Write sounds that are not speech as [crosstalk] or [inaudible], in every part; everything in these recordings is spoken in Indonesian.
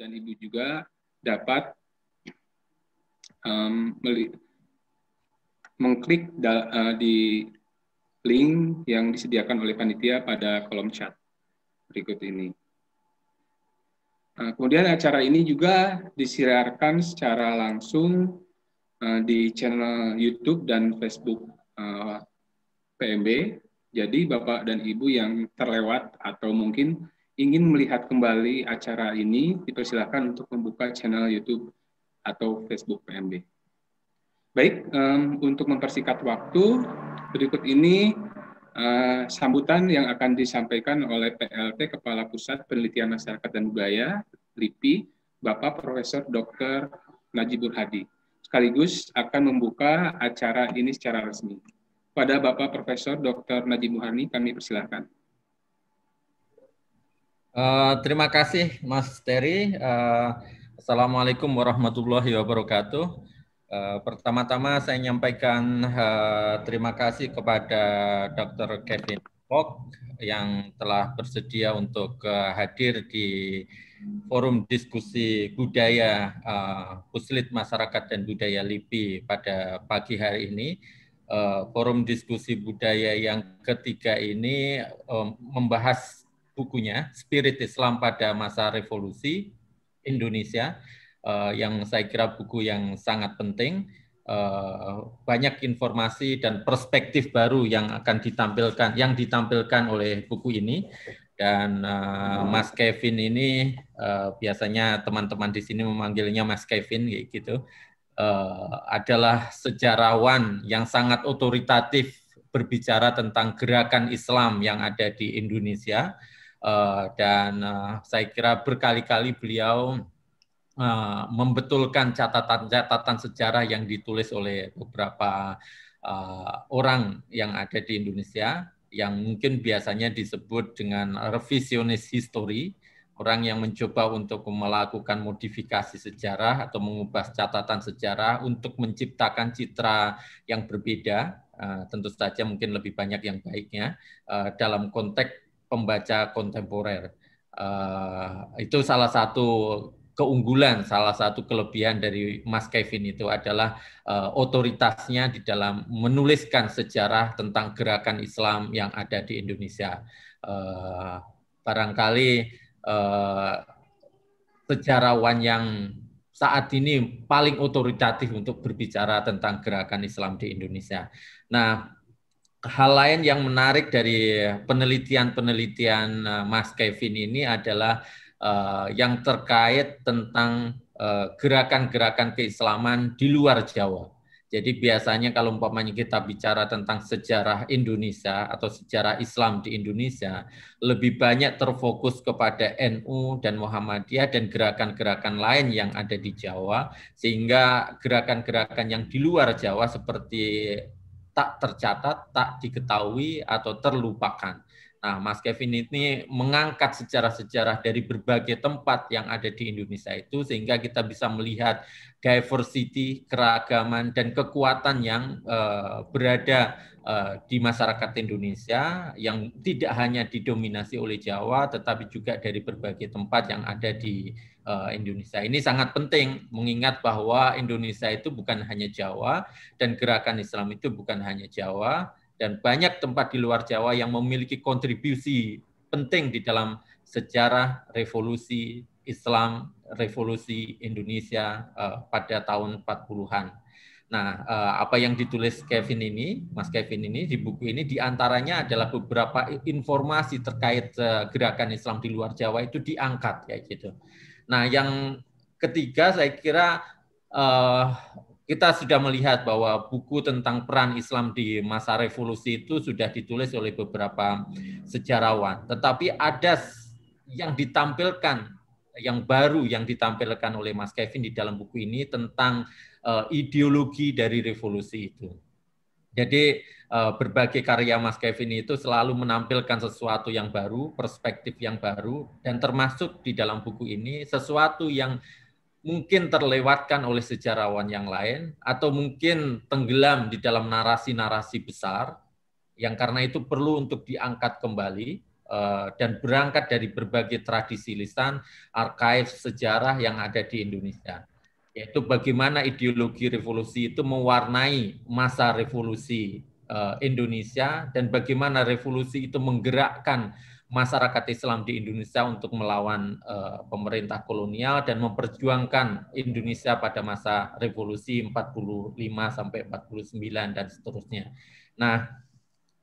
dan ibu juga dapat um, mengklik da, uh, di link yang disediakan oleh panitia pada kolom chat berikut ini. Uh, kemudian acara ini juga disiarkan secara langsung uh, di channel YouTube dan Facebook uh, PMB. Jadi Bapak dan Ibu yang terlewat atau mungkin ingin melihat kembali acara ini, dipersilahkan untuk membuka channel YouTube atau Facebook PMB. Baik, um, untuk mempersingkat waktu, berikut ini uh, sambutan yang akan disampaikan oleh PLT Kepala Pusat Penelitian Masyarakat dan Budaya, LIPI, Bapak Profesor Dr. Najibur Hadi, sekaligus akan membuka acara ini secara resmi. Pada Bapak Profesor Dr. Najibur Hadi, kami persilahkan. Eh, terima kasih Mas Terry. Uh, Assalamualaikum warahmatullahi wabarakatuh. Uh, pertama-tama saya menyampaikan uh, terima kasih kepada Dr. Kevin Pok yang telah bersedia untuk uh, hadir di forum diskusi budaya uh, Masyarakat dan Budaya LIPI pada pagi hari ini forum diskusi budaya yang ketiga ini membahas bukunya Spirit Islam pada masa revolusi Indonesia uh, yang saya kira buku yang sangat penting uh, banyak informasi dan perspektif baru yang akan ditampilkan yang ditampilkan oleh buku ini dan uh, Mas Kevin ini uh, biasanya teman-teman di sini memanggilnya Mas Kevin gitu uh, adalah sejarawan yang sangat otoritatif berbicara tentang gerakan Islam yang ada di Indonesia Eh, dan eh, saya kira berkali-kali beliau eh, membetulkan catatan-catatan sejarah yang ditulis oleh beberapa orang yang ada di Indonesia yang mungkin biasanya disebut dengan revisionist history, orang yang mencoba untuk melakukan modifikasi sejarah atau mengubah catatan sejarah untuk menciptakan citra yang berbeda, tentu saja mungkin lebih banyak yang baiknya dalam konteks pembaca kontemporer. Uh, itu salah satu keunggulan, salah satu kelebihan dari Mas Kevin itu adalah uh, otoritasnya di dalam menuliskan sejarah tentang gerakan Islam yang ada di Indonesia. Uh, barangkali uh, sejarawan yang saat ini paling otoritatif untuk berbicara tentang gerakan Islam di Indonesia. Nah, hal lain yang menarik dari penelitian-penelitian eh, Mas Kevin ini adalah uh, yang terkait tentang gerakan eh, gerakan-gerakan keislaman di luar Jawa. Jadi biasanya kalau umpamanya kita bicara tentang sejarah Indonesia atau sejarah Islam di Indonesia, lebih banyak terfokus kepada NU dan Muhammadiyah dan gerakan-gerakan lain yang ada di Jawa, sehingga gerakan-gerakan yang di luar Jawa seperti tak tercatat, tak diketahui atau terlupakan. Nah, Mas Kevin ini mengangkat sejarah-sejarah dari berbagai tempat yang ada di Indonesia itu sehingga kita bisa melihat diversity, keragaman dan kekuatan yang uh, berada uh, di masyarakat Indonesia yang tidak hanya didominasi oleh Jawa tetapi juga dari berbagai tempat yang ada di Eh, Indonesia. Ini sangat penting mengingat bahwa Indonesia itu bukan hanya Jawa dan gerakan Islam itu bukan hanya Jawa dan banyak tempat di luar Jawa yang memiliki kontribusi penting di dalam sejarah revolusi Islam, revolusi Indonesia uh, pada tahun 40-an. Nah, uh, apa yang ditulis Kevin ini, Mas Kevin ini di buku ini diantaranya adalah beberapa informasi terkait uh, gerakan Islam di luar Jawa itu diangkat kayak gitu. Nah, yang ketiga saya kira uh, kita sudah melihat bahwa buku tentang peran Islam di masa revolusi itu sudah ditulis oleh beberapa sejarawan, tetapi ada yang ditampilkan yang baru yang ditampilkan oleh Mas Kevin di dalam buku ini tentang uh, ideologi dari revolusi itu. Jadi Eh, berbagai karya Mas Kevin itu selalu menampilkan sesuatu yang baru, perspektif yang baru, dan termasuk di dalam buku ini sesuatu yang mungkin terlewatkan oleh sejarawan yang lain atau mungkin tenggelam di dalam narasi-narasi besar yang karena itu perlu untuk diangkat kembali eh, dan berangkat dari berbagai tradisi lisan, arkaif sejarah yang ada di Indonesia yaitu bagaimana ideologi revolusi itu mewarnai masa revolusi Eh, Indonesia dan bagaimana revolusi itu menggerakkan masyarakat Islam di Indonesia untuk melawan uh, pemerintah kolonial dan memperjuangkan Indonesia pada masa revolusi 45 sampai 49 dan seterusnya. Nah,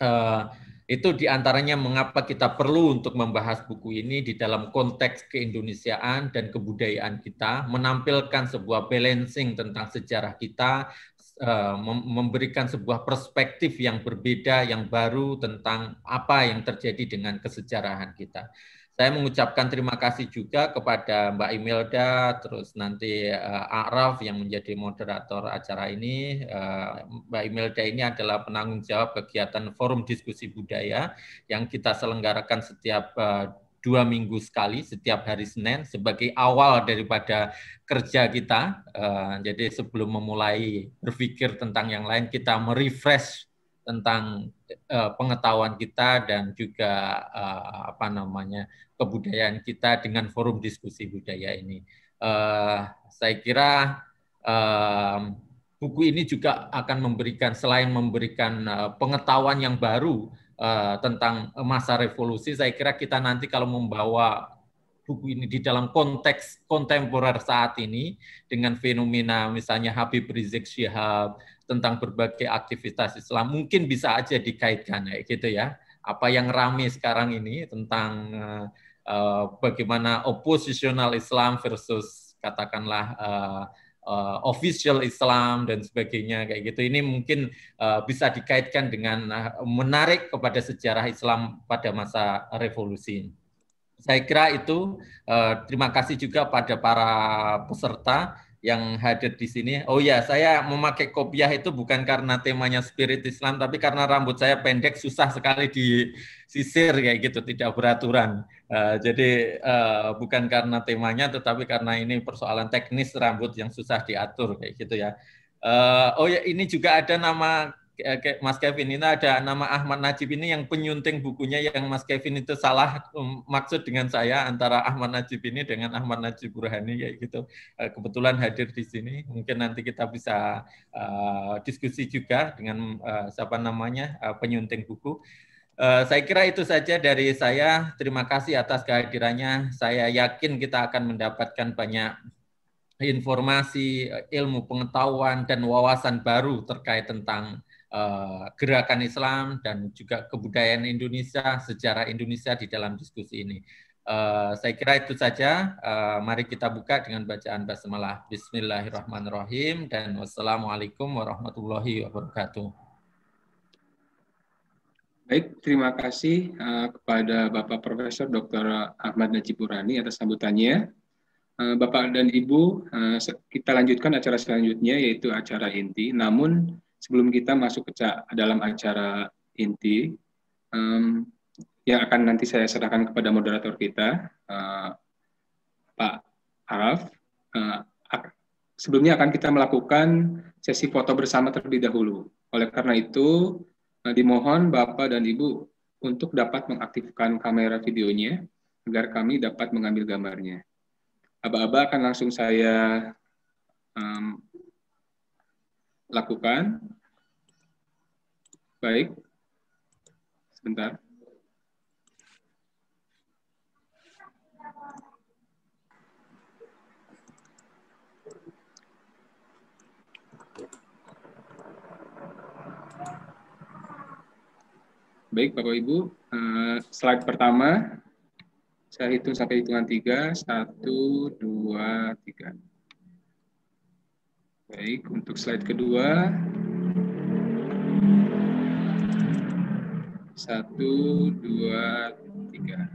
uh, itu diantaranya mengapa kita perlu untuk membahas buku ini di dalam konteks keindonesiaan dan kebudayaan kita, menampilkan sebuah balancing tentang sejarah kita, Eh, memberikan sebuah perspektif yang berbeda, yang baru tentang apa yang terjadi dengan kesejarahan kita. Saya mengucapkan terima kasih juga kepada Mbak Imelda, terus nanti uh, Araf yang menjadi moderator acara ini. Uh, Mbak Imelda ini adalah penanggung jawab kegiatan Forum Diskusi Budaya yang kita selenggarakan setiap uh, dua minggu sekali setiap hari Senin sebagai awal daripada kerja kita. Eh, jadi sebelum memulai berpikir tentang yang lain, kita merefresh tentang eh, pengetahuan kita dan juga eh, apa namanya kebudayaan kita dengan forum diskusi budaya ini. saya kira buku ini juga akan memberikan selain memberikan pengetahuan yang baru Eh, tentang eh, masa revolusi, saya kira kita nanti kalau membawa buku ini di dalam konteks kontemporer saat ini dengan fenomena misalnya Habib Rizik Syihab tentang berbagai aktivitas Islam mungkin bisa aja dikaitkan ya gitu ya apa yang rame sekarang ini tentang uh, bagaimana oposisional Islam versus katakanlah uh, uh, official Islam dan sebagainya kayak gitu. Ini mungkin uh, bisa dikaitkan dengan uh, menarik kepada sejarah Islam pada masa revolusi. Saya kira itu uh, terima kasih juga pada para peserta yang hadir di sini. Oh ya, saya memakai kopiah itu bukan karena temanya spirit Islam tapi karena rambut saya pendek susah sekali disisir kayak gitu, tidak beraturan. Uh, jadi uh, bukan karena temanya, tetapi karena ini persoalan teknis rambut yang susah diatur kayak gitu ya. Uh, oh ya ini juga ada nama Mas Kevin ini ada nama Ahmad Najib ini yang penyunting bukunya yang Mas Kevin itu salah um, maksud dengan saya antara Ahmad Najib ini dengan Ahmad Najib Burhani kayak gitu. Uh, kebetulan hadir di sini, mungkin nanti kita bisa uh, diskusi juga dengan uh, siapa namanya uh, penyunting buku. Eh, saya kira itu saja dari saya. Terima kasih atas kehadirannya. Saya yakin kita akan mendapatkan banyak informasi, ilmu pengetahuan, dan wawasan baru terkait tentang eh, gerakan Islam dan juga kebudayaan Indonesia, sejarah Indonesia di dalam diskusi ini. Eh, saya kira itu saja. mari kita buka dengan bacaan basmalah. Bismillahirrahmanirrahim dan wassalamualaikum warahmatullahi wabarakatuh. Baik, terima kasih uh, kepada Bapak Profesor Dr. Ahmad Najiburani atas sambutannya. Uh, Bapak dan Ibu, uh, kita lanjutkan acara selanjutnya yaitu acara inti. Namun sebelum kita masuk ke dalam acara inti, um, yang akan nanti saya serahkan kepada moderator kita, uh, Pak Araf. Uh, sebelumnya akan kita melakukan sesi foto bersama terlebih dahulu. Oleh karena itu, Nah, dimohon Bapak dan Ibu untuk dapat mengaktifkan kamera videonya agar kami dapat mengambil gambarnya. Aba-aba akan langsung saya um, lakukan. Baik, sebentar. Baik, Bapak Ibu, eh, slide pertama saya hitung sampai hitungan tiga, satu, dua, tiga. Baik, untuk slide kedua, satu, dua, tiga.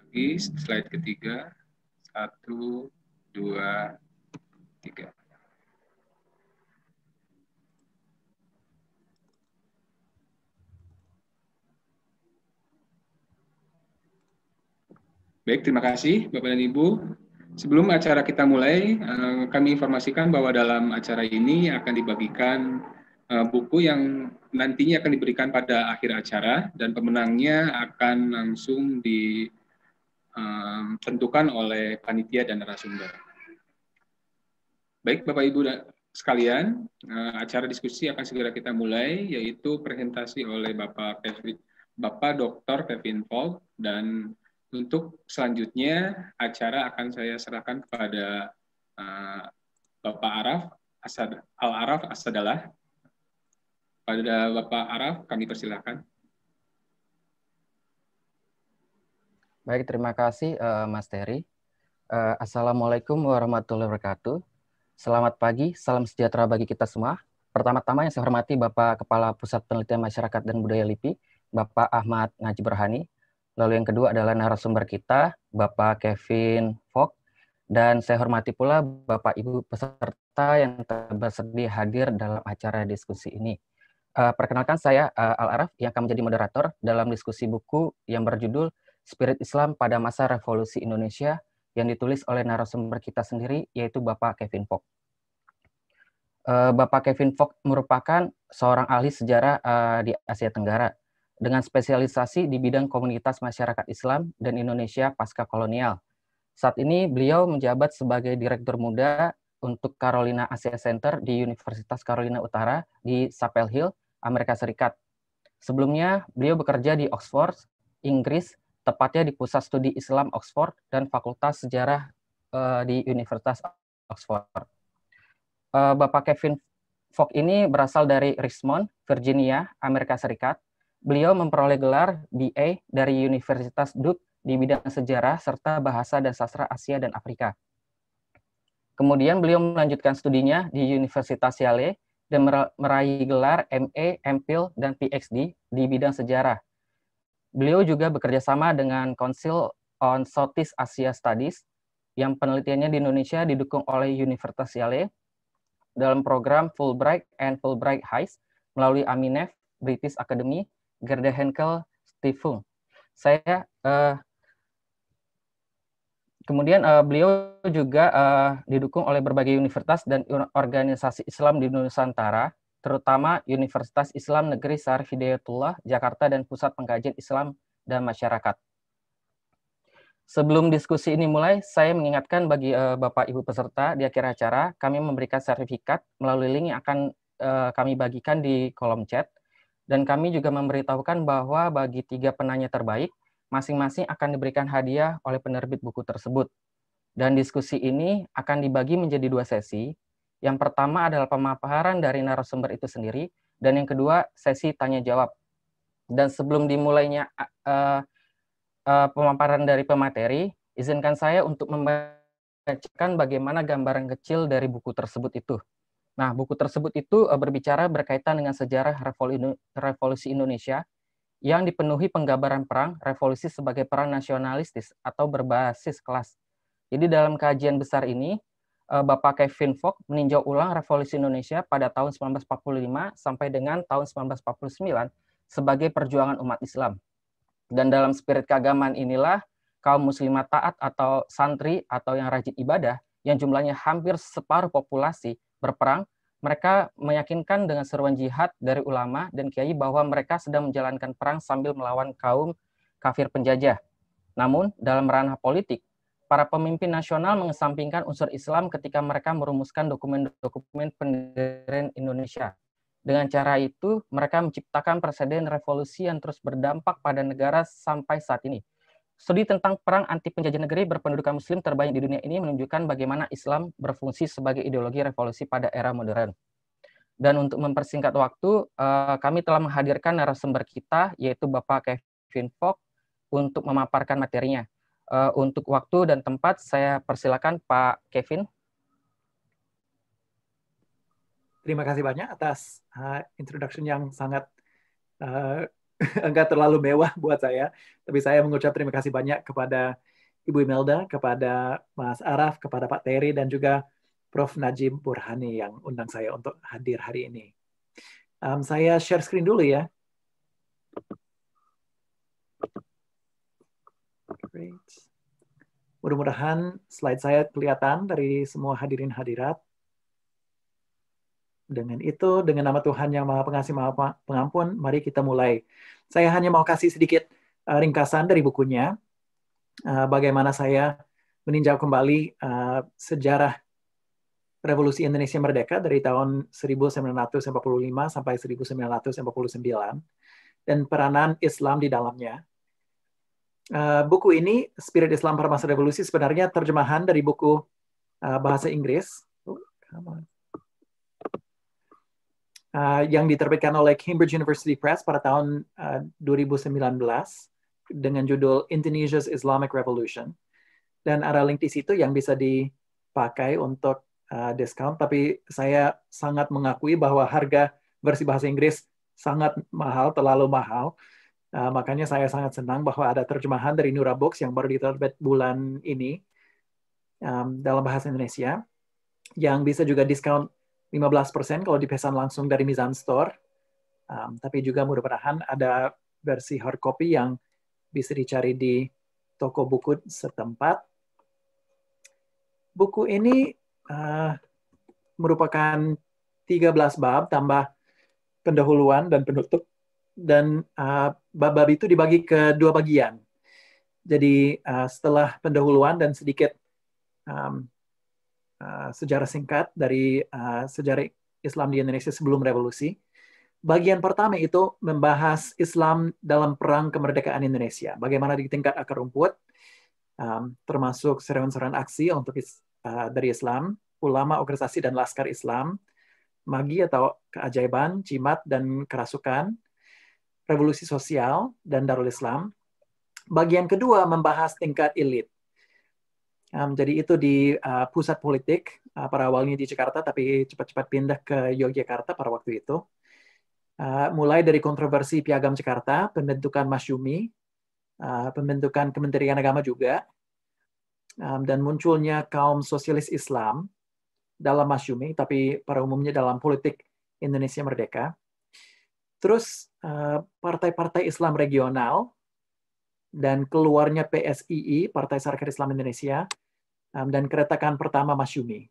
Lagi slide ketiga, satu, dua, Baik, terima kasih Bapak dan Ibu. Sebelum acara kita mulai, eh, kami informasikan bahwa dalam acara ini akan dibagikan eh, buku yang nantinya akan diberikan pada akhir acara dan pemenangnya akan langsung ditentukan eh, oleh panitia dan narasumber. Baik, Bapak Ibu sekalian, acara diskusi akan segera kita mulai, yaitu presentasi oleh Bapak Kevin, Bapak Dr. Kevin Volk dan untuk selanjutnya acara akan saya serahkan kepada uh, Bapak Araf Asad Al Araf Asadalah. Pada Bapak Araf kami persilahkan. Baik, terima kasih uh, Mas Terry. Uh, Assalamualaikum warahmatullahi wabarakatuh. Selamat pagi, salam sejahtera bagi kita semua. Pertama-tama yang saya hormati Bapak Kepala Pusat Penelitian Masyarakat dan Budaya LIPI, Bapak Ahmad Najib Berhani, Lalu yang kedua adalah narasumber kita, Bapak Kevin Fok. Dan saya hormati pula Bapak Ibu peserta yang bersedia hadir dalam acara diskusi ini. Uh, perkenalkan saya uh, Al Araf yang akan menjadi moderator dalam diskusi buku yang berjudul Spirit Islam pada Masa Revolusi Indonesia yang ditulis oleh narasumber kita sendiri yaitu Bapak Kevin Fok. Eh, Bapak Kevin Fok merupakan seorang ahli sejarah di Asia Tenggara dengan spesialisasi di bidang komunitas masyarakat Islam dan Indonesia pasca kolonial. Saat ini beliau menjabat sebagai Direktur Muda untuk Carolina Asia Center di Universitas Carolina Utara di Chapel Hill, Amerika Serikat. Sebelumnya, beliau bekerja di Oxford, Inggris, tepatnya di Pusat Studi Islam Oxford dan Fakultas Sejarah uh, di Universitas Oxford. Uh, Bapak Kevin Fogg ini berasal dari Richmond, Virginia, Amerika Serikat, Beliau memperoleh gelar BA dari Universitas Duke di bidang sejarah serta bahasa dan sastra Asia dan Afrika. Kemudian beliau melanjutkan studinya di Universitas Yale dan meraih gelar MA, MPhil, dan PhD di bidang sejarah. Beliau juga bekerja sama dengan Council on Southeast Asia Studies yang penelitiannya di Indonesia didukung oleh Universitas Yale dalam program Fulbright and Fulbright Heist melalui AMINEF British Academy Gerda Henkel Stifung. Saya uh, kemudian uh, beliau juga uh, didukung oleh berbagai universitas dan organisasi Islam di Nusantara, terutama Universitas Islam Negeri Syarif Hidayatullah Jakarta dan Pusat Pengkajian Islam dan Masyarakat. Sebelum diskusi ini mulai, saya mengingatkan bagi uh, Bapak Ibu peserta di akhir acara, kami memberikan sertifikat melalui link yang akan uh, kami bagikan di kolom chat. Dan kami juga memberitahukan bahwa bagi tiga penanya terbaik, masing-masing akan diberikan hadiah oleh penerbit buku tersebut. Dan diskusi ini akan dibagi menjadi dua sesi. Yang pertama adalah pemaparan dari narasumber itu sendiri, dan yang kedua sesi tanya-jawab. Dan sebelum dimulainya uh, uh, pemaparan dari pemateri, izinkan saya untuk membacakan bagaimana gambaran kecil dari buku tersebut itu. Nah, buku tersebut itu eh, berbicara berkaitan dengan sejarah revolusi Indonesia yang dipenuhi penggambaran perang revolusi sebagai perang nasionalistis atau berbasis kelas. Jadi dalam kajian besar ini, eh, Bapak Kevin Fogg meninjau ulang revolusi Indonesia pada tahun 1945 sampai dengan tahun 1949 sebagai perjuangan umat Islam. Dan dalam spirit keagamaan inilah kaum muslimat taat atau santri atau yang rajin ibadah yang jumlahnya hampir separuh populasi berperang, mereka meyakinkan dengan seruan jihad dari ulama dan kiai bahwa mereka sedang menjalankan perang sambil melawan kaum kafir penjajah. Namun, dalam ranah politik, para pemimpin nasional mengesampingkan unsur Islam ketika mereka merumuskan dokumen-dokumen pendirian Indonesia. Dengan cara itu, mereka menciptakan presiden revolusi yang terus berdampak pada negara sampai saat ini – Studi tentang perang anti penjajah negeri berpendudukan muslim terbanyak di dunia ini menunjukkan bagaimana Islam berfungsi sebagai ideologi revolusi pada era modern. Dan untuk mempersingkat waktu, eh, kami telah menghadirkan narasumber kita, yaitu Bapak Kevin Fogg, untuk memaparkan materinya. Eh, untuk waktu dan tempat, saya persilakan Pak Kevin. Terima kasih banyak atas eh, introduction yang sangat enggak [laughs] terlalu mewah buat saya. Tapi saya mengucap terima kasih banyak kepada Ibu Imelda, kepada Mas Araf, kepada Pak Terry, dan juga Prof. Najib Burhani yang undang saya untuk hadir hari ini. Um, saya share screen dulu ya. Mudah-mudahan slide saya kelihatan dari semua hadirin hadirat. Dengan itu, dengan nama Tuhan yang Maha Pengasih, Maha Pengampun, mari kita mulai. Saya hanya mau kasih sedikit uh, ringkasan dari bukunya, uh, bagaimana saya meninjau kembali uh, sejarah Revolusi Indonesia Merdeka dari tahun 1945 sampai 1949 dan peranan Islam di dalamnya. Uh, buku ini Spirit Islam pada revolusi sebenarnya terjemahan dari buku uh, bahasa Inggris. Oh, come on uh, yang diterbitkan oleh Cambridge University Press pada tahun uh, ah, 2019 dengan judul Indonesia's Islamic Revolution. Dan ada link di situ yang bisa dipakai untuk uh, discount, tapi saya sangat mengakui bahwa harga versi bahasa Inggris sangat mahal, terlalu mahal. Uh, makanya saya sangat senang bahwa ada terjemahan dari Nura Books yang baru diterbit bulan ini um, dalam bahasa Indonesia, yang bisa juga diskon 15% kalau dipesan langsung dari Mizan Store. Um, tapi juga mudah-mudahan ada versi hard copy yang bisa dicari di toko buku setempat. Buku ini uh, merupakan 13 bab tambah pendahuluan dan penutup dan uh, bab-bab uh, itu dibagi ke dua bagian. Jadi uh, setelah pendahuluan dan sedikit um, Eh, sejarah singkat dari uh, sejarah Islam di Indonesia sebelum revolusi. Bagian pertama itu membahas Islam dalam perang kemerdekaan Indonesia, bagaimana di tingkat akar rumput, um, termasuk seruan-seruan aksi untuk is, uh, dari Islam, ulama, organisasi, dan laskar Islam, magi atau keajaiban, jimat, dan kerasukan, revolusi sosial, dan Darul Islam. Bagian kedua membahas tingkat elit, Um, jadi itu di uh, pusat politik uh, pada awalnya di Jakarta, tapi cepat-cepat pindah ke Yogyakarta pada waktu itu. Uh, mulai dari kontroversi Piagam Jakarta, pembentukan Masyumi, uh, pembentukan Kementerian Agama juga, um, dan munculnya kaum sosialis Islam dalam Masyumi, tapi pada umumnya dalam politik Indonesia Merdeka. Terus partai partai-partai Islam regional dan keluarnya PSII, Partai Sarkar Islam Indonesia, um, dan keretakan pertama Mas Yumi.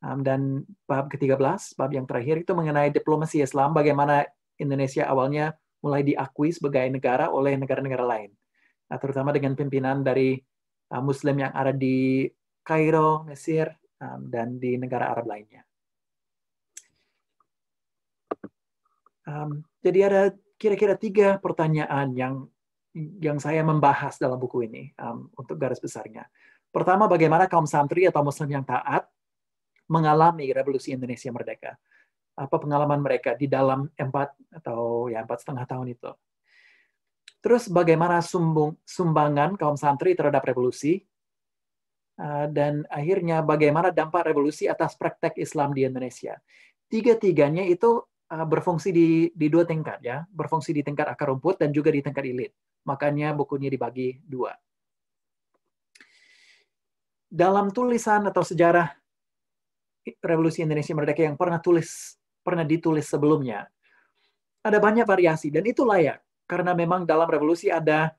Um, dan bab ke-13, bab yang terakhir itu mengenai diplomasi Islam, bagaimana Indonesia awalnya mulai diakui sebagai negara oleh negara-negara lain. Nah, terutama dengan pimpinan dari uh, Muslim yang ada di Kairo, Mesir, um, dan di negara Arab lainnya. Um, jadi ada kira-kira tiga pertanyaan yang yang saya membahas dalam buku ini um, untuk garis besarnya. Pertama, bagaimana kaum santri atau muslim yang taat mengalami revolusi Indonesia Merdeka. Apa pengalaman mereka di dalam empat atau ya empat setengah tahun itu. Terus bagaimana sumbung, sumbangan kaum santri terhadap revolusi ah, dan akhirnya bagaimana dampak revolusi atas praktek Islam di Indonesia. Tiga-tiganya itu ah, berfungsi di, di dua tingkat ya, berfungsi di tingkat akar rumput dan juga di tingkat elit. Makanya bukunya dibagi dua dalam tulisan atau sejarah Revolusi Indonesia Merdeka yang pernah tulis pernah ditulis sebelumnya ada banyak variasi dan itu layak karena memang dalam revolusi ada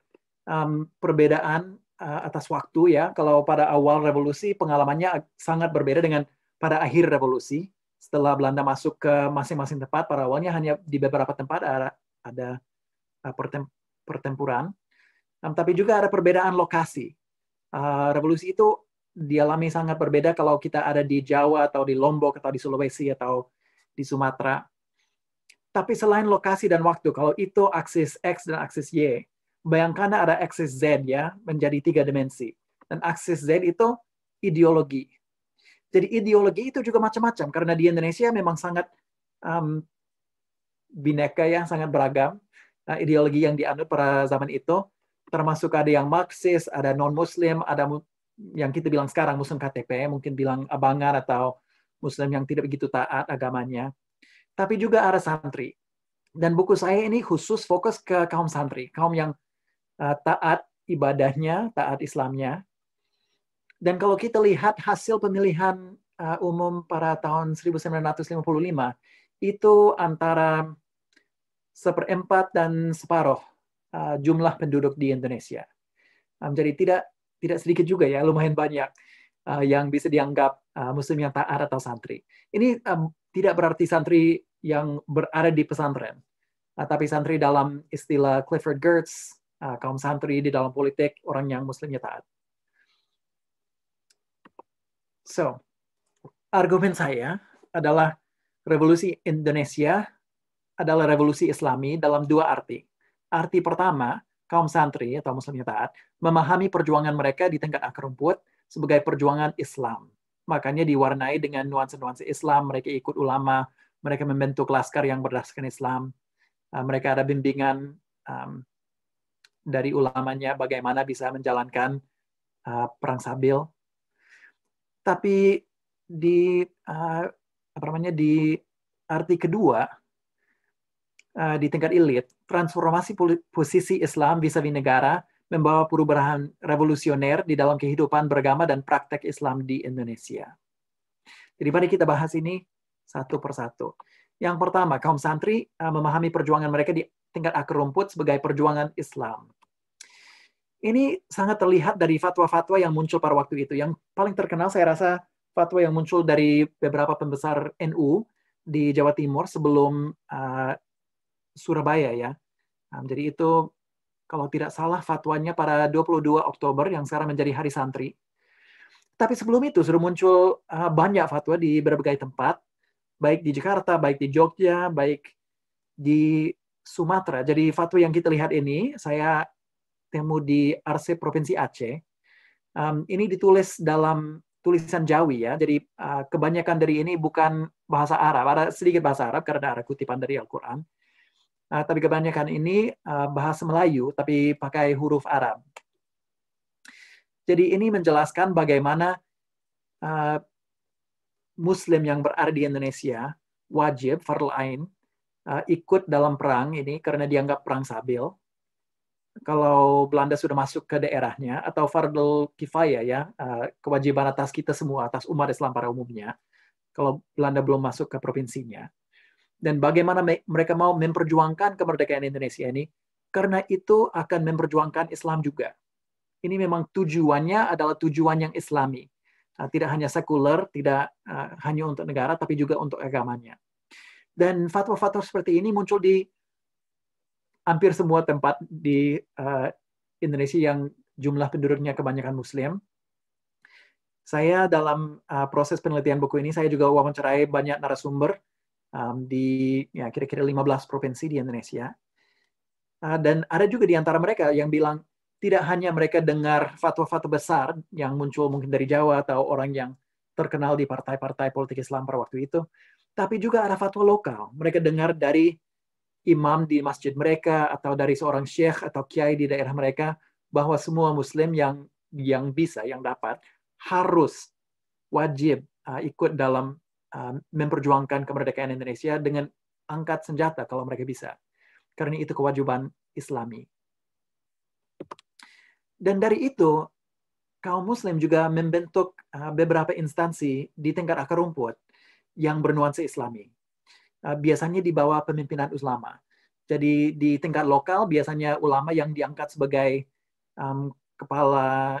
um, perbedaan uh, atas waktu ya kalau pada awal revolusi pengalamannya sangat berbeda dengan pada akhir revolusi setelah Belanda masuk ke masing-masing tempat pada awalnya hanya di beberapa tempat ada ada uh, pertempuran um, tapi juga ada perbedaan lokasi uh, revolusi itu dialami sangat berbeda kalau kita ada di Jawa atau di Lombok atau di Sulawesi atau di Sumatera. Tapi selain lokasi dan waktu, kalau itu aksis X dan aksis Y, bayangkan ada aksis Z ya, menjadi tiga dimensi. Dan aksis Z itu ideologi. Jadi ideologi itu juga macam-macam, karena di Indonesia memang sangat um, bineka yang sangat beragam. Nah, ideologi yang dianut pada zaman itu, termasuk ada yang Marxis, ada non-Muslim, ada yang kita bilang sekarang Muslim KTP, mungkin bilang abangan atau Muslim yang tidak begitu taat agamanya, tapi juga arah santri. Dan buku saya ini khusus fokus ke kaum santri, kaum yang uh, taat ibadahnya, taat Islamnya. Dan kalau kita lihat hasil pemilihan uh, umum pada tahun 1955, itu antara seperempat dan separuh uh, eh, jumlah penduduk di Indonesia. Um, jadi tidak tidak sedikit juga ya, lumayan banyak uh, yang bisa dianggap uh, muslim yang taat atau santri. Ini um, tidak berarti santri yang berada di pesantren, uh, tapi santri dalam istilah Clifford Gertz, uh, kaum santri di dalam politik, orang yang muslimnya taat. So, argumen saya adalah revolusi Indonesia adalah revolusi Islami dalam dua arti. Arti pertama, kaum santri atau muslimnya taat memahami perjuangan mereka di tingkat akar rumput sebagai perjuangan Islam. Makanya diwarnai dengan nuansa-nuansa Islam, mereka ikut ulama, mereka membentuk laskar yang berdasarkan Islam, ah, mereka ada bimbingan um, dari ulamanya bagaimana bisa menjalankan uh, perang sabil. Tapi di uh, apa namanya di arti kedua uh, di tingkat elit transformasi posisi Islam vis di negara membawa perubahan revolusioner di dalam kehidupan beragama dan praktek Islam di Indonesia. Jadi mari kita bahas ini satu persatu. Yang pertama, kaum santri eh, memahami perjuangan mereka di tingkat akar rumput sebagai perjuangan Islam. Ini sangat terlihat dari fatwa-fatwa yang muncul pada waktu itu. Yang paling terkenal saya rasa fatwa yang muncul dari beberapa pembesar NU di Jawa Timur sebelum uh, Surabaya ya. Um, jadi itu kalau tidak salah fatwanya pada 22 Oktober yang sekarang menjadi Hari Santri. Tapi sebelum itu sudah muncul uh, banyak fatwa di berbagai tempat, baik di Jakarta, baik di Jogja, baik di Sumatera. Jadi fatwa yang kita lihat ini saya temu di Arsip Provinsi Aceh. Um, ini ditulis dalam tulisan Jawi ya. Jadi uh, kebanyakan dari ini bukan bahasa Arab, ada sedikit bahasa Arab karena ada kutipan dari Al-Qur'an uh, tapi kebanyakan ini uh, bahasa Melayu tapi pakai huruf Arab. Jadi ini menjelaskan bagaimana uh, Muslim yang berada di Indonesia wajib farl ain uh, ikut dalam perang ini karena dianggap perang sabil. Kalau Belanda sudah masuk ke daerahnya atau fardul kifayah ya uh, kewajiban atas kita semua atas umat Islam pada umumnya. Kalau Belanda belum masuk ke provinsinya, dan bagaimana mereka mau memperjuangkan kemerdekaan Indonesia ini, karena itu akan memperjuangkan Islam juga. Ini memang tujuannya adalah tujuan yang Islami, nah, tidak hanya sekuler, tidak eh, hanya untuk negara, tapi juga untuk agamanya. Dan fatwa-fatwa seperti ini muncul di hampir semua tempat di eh, Indonesia yang jumlah penduduknya kebanyakan Muslim saya dalam eh, proses penelitian buku ini saya juga wawancarai banyak narasumber um, di ya kira-kira 15 provinsi di Indonesia. Uh, dan ada juga di antara mereka yang bilang tidak hanya mereka dengar fatwa-fatwa besar yang muncul mungkin dari Jawa atau orang yang terkenal di partai-partai politik Islam pada waktu itu, tapi juga ada fatwa lokal. Mereka dengar dari imam di masjid mereka atau dari seorang syekh atau kiai di daerah mereka bahwa semua muslim yang yang bisa, yang dapat harus wajib uh, ikut dalam Um, memperjuangkan kemerdekaan Indonesia dengan angkat senjata kalau mereka bisa. Karena itu kewajiban Islami. Dan dari itu, kaum Muslim juga membentuk uh, beberapa instansi di tingkat akar rumput yang bernuansa Islami. Uh, biasanya di bawah pemimpinan ulama. Jadi di tingkat lokal biasanya ulama yang diangkat sebagai um, kepala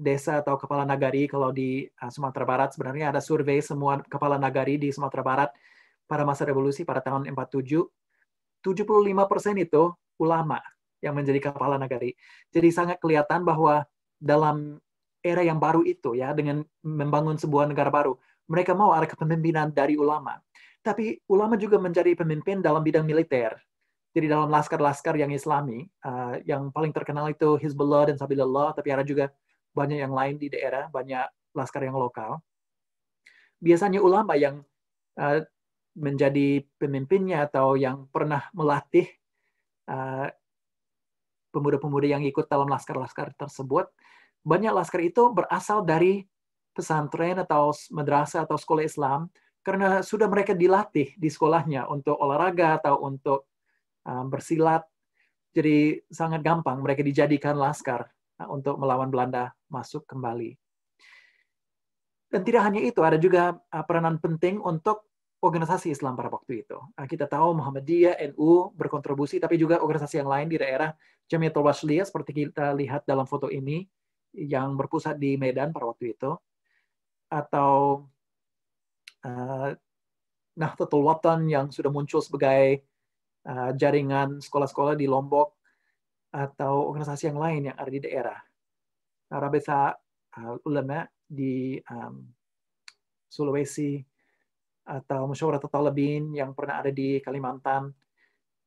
desa atau kepala nagari kalau di eh, Sumatera Barat sebenarnya ada survei semua kepala nagari di Sumatera Barat pada masa revolusi pada tahun 47 75% itu ulama yang menjadi kepala nagari. Jadi sangat kelihatan bahwa dalam era yang baru itu ya dengan membangun sebuah negara baru, mereka mau ada kepemimpinan dari ulama. Tapi ulama juga menjadi pemimpin dalam bidang militer. Jadi dalam laskar-laskar yang Islami, uh, yang paling terkenal itu Hizbullah dan Sabilillah, tapi ada juga banyak yang lain di daerah, banyak laskar yang lokal. Biasanya ulama yang uh, menjadi pemimpinnya atau yang pernah melatih pemuda eh, pemuda-pemuda yang ikut dalam laskar-laskar tersebut, banyak laskar itu berasal dari pesantren atau madrasah atau sekolah Islam karena sudah mereka dilatih di sekolahnya untuk olahraga atau untuk eh, bersilat. Jadi sangat gampang mereka dijadikan laskar Nah, untuk melawan Belanda masuk kembali. Dan tidak hanya itu, ada juga uh, peranan penting untuk organisasi Islam pada waktu itu. Nah, kita tahu Muhammadiyah, NU berkontribusi, tapi juga organisasi yang lain di daerah Jamiatul Wasliyah seperti kita lihat dalam foto ini yang berpusat di Medan pada waktu itu. Atau uh, Nahdlatul Watan yang sudah muncul sebagai uh, jaringan sekolah-sekolah di Lombok atau organisasi yang lain yang ada di daerah. Rabita eh, Ulama di um, Sulawesi atau Musyawarah Talibin yang pernah ada di Kalimantan.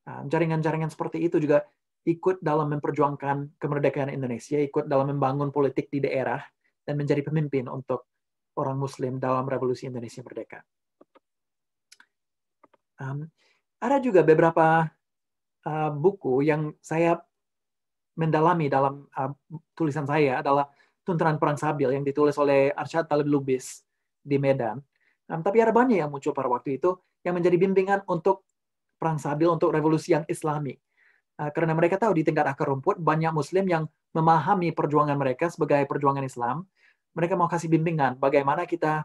Jaringan-jaringan seperti itu juga ikut dalam memperjuangkan kemerdekaan Indonesia, ikut dalam membangun politik di daerah, dan menjadi pemimpin untuk orang Muslim dalam Revolusi Indonesia Merdeka. Um, ada juga beberapa uh, buku yang saya mendalami dalam uh, tulisan saya adalah Tuntunan Perang Sabil yang ditulis oleh Arsyad Talib Lubis di Medan. Um, tapi ada banyak yang muncul pada waktu itu yang menjadi bimbingan untuk Perang Sabil, untuk revolusi yang islami. Uh, karena mereka tahu di tingkat akar rumput banyak muslim yang memahami perjuangan mereka sebagai perjuangan Islam. Mereka mau kasih bimbingan bagaimana kita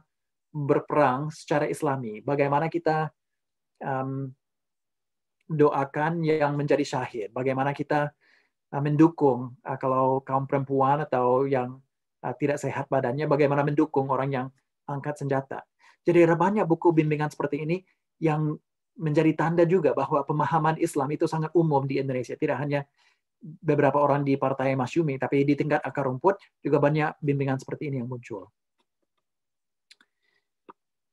berperang secara islami, bagaimana kita um, doakan yang menjadi syahid, bagaimana kita Uh, mendukung uh, kalau kaum perempuan atau yang uh, tidak sehat badannya, bagaimana mendukung orang yang angkat senjata. Jadi ada banyak buku bimbingan seperti ini yang menjadi tanda juga bahwa pemahaman Islam itu sangat umum di Indonesia. Tidak hanya beberapa orang di Partai Masyumi, tapi di tingkat akar rumput juga banyak bimbingan seperti ini yang muncul.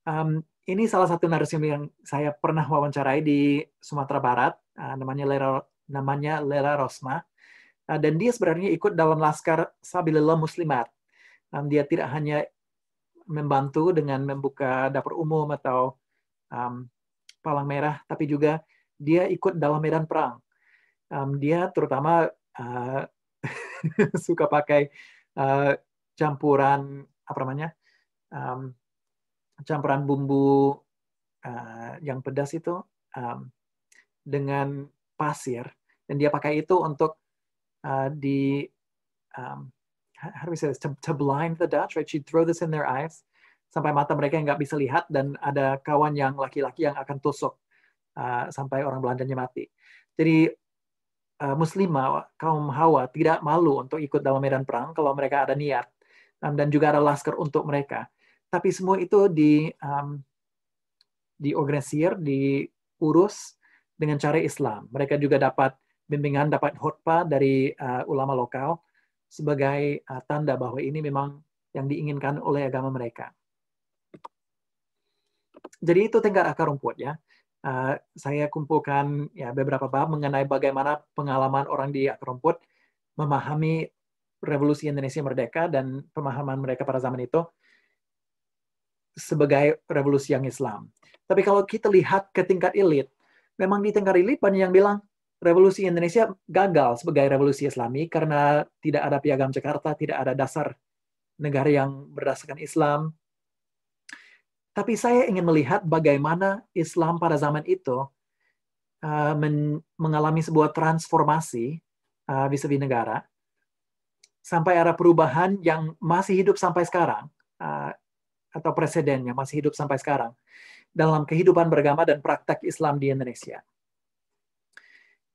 Um, ini salah satu narasumber yang saya pernah wawancarai di Sumatera Barat, uh, namanya Lera namanya Lera Rosma. Nah, dan dia sebenarnya ikut dalam laskar Sabilillah Muslimat. Nah, dia tidak hanya membantu dengan membuka dapur umum atau um, palang merah, tapi juga dia ikut dalam medan perang. Um, dia terutama uh, [laughs] suka pakai uh, campuran apa namanya um, campuran bumbu uh, yang pedas itu um, dengan pasir dan dia pakai itu untuk Uh, the um, how do we say this to, to blind the Dutch, right? She'd throw this in their eyes sampai mata mereka nggak bisa lihat dan ada kawan yang laki-laki yang akan tusuk uh, sampai orang Belandanya mati. Jadi uh, Muslimah kaum Hawa tidak malu untuk ikut dalam medan perang kalau mereka ada niat um, dan juga ada laskar untuk mereka. Tapi semua itu di um, diorganisir, diurus dengan cara Islam. Mereka juga dapat bimbingan dapat hotpa dari uh, ulama lokal sebagai uh, tanda bahwa ini memang yang diinginkan oleh agama mereka. Jadi itu tingkat akar rumput ya. Uh, saya kumpulkan ya beberapa bab mengenai bagaimana pengalaman orang di akar rumput memahami revolusi Indonesia Merdeka dan pemahaman mereka pada zaman itu sebagai revolusi yang Islam. Tapi kalau kita lihat ke tingkat elit, memang di tingkat elit banyak yang bilang, revolusi Indonesia gagal sebagai revolusi Islami karena tidak ada piagam Jakarta, tidak ada dasar negara yang berdasarkan Islam. Tapi saya ingin melihat bagaimana Islam pada zaman itu uh, men mengalami sebuah transformasi uh, eh, vis negara sampai era perubahan yang masih hidup sampai sekarang uh, atau presidennya masih hidup sampai sekarang dalam kehidupan beragama dan praktek Islam di Indonesia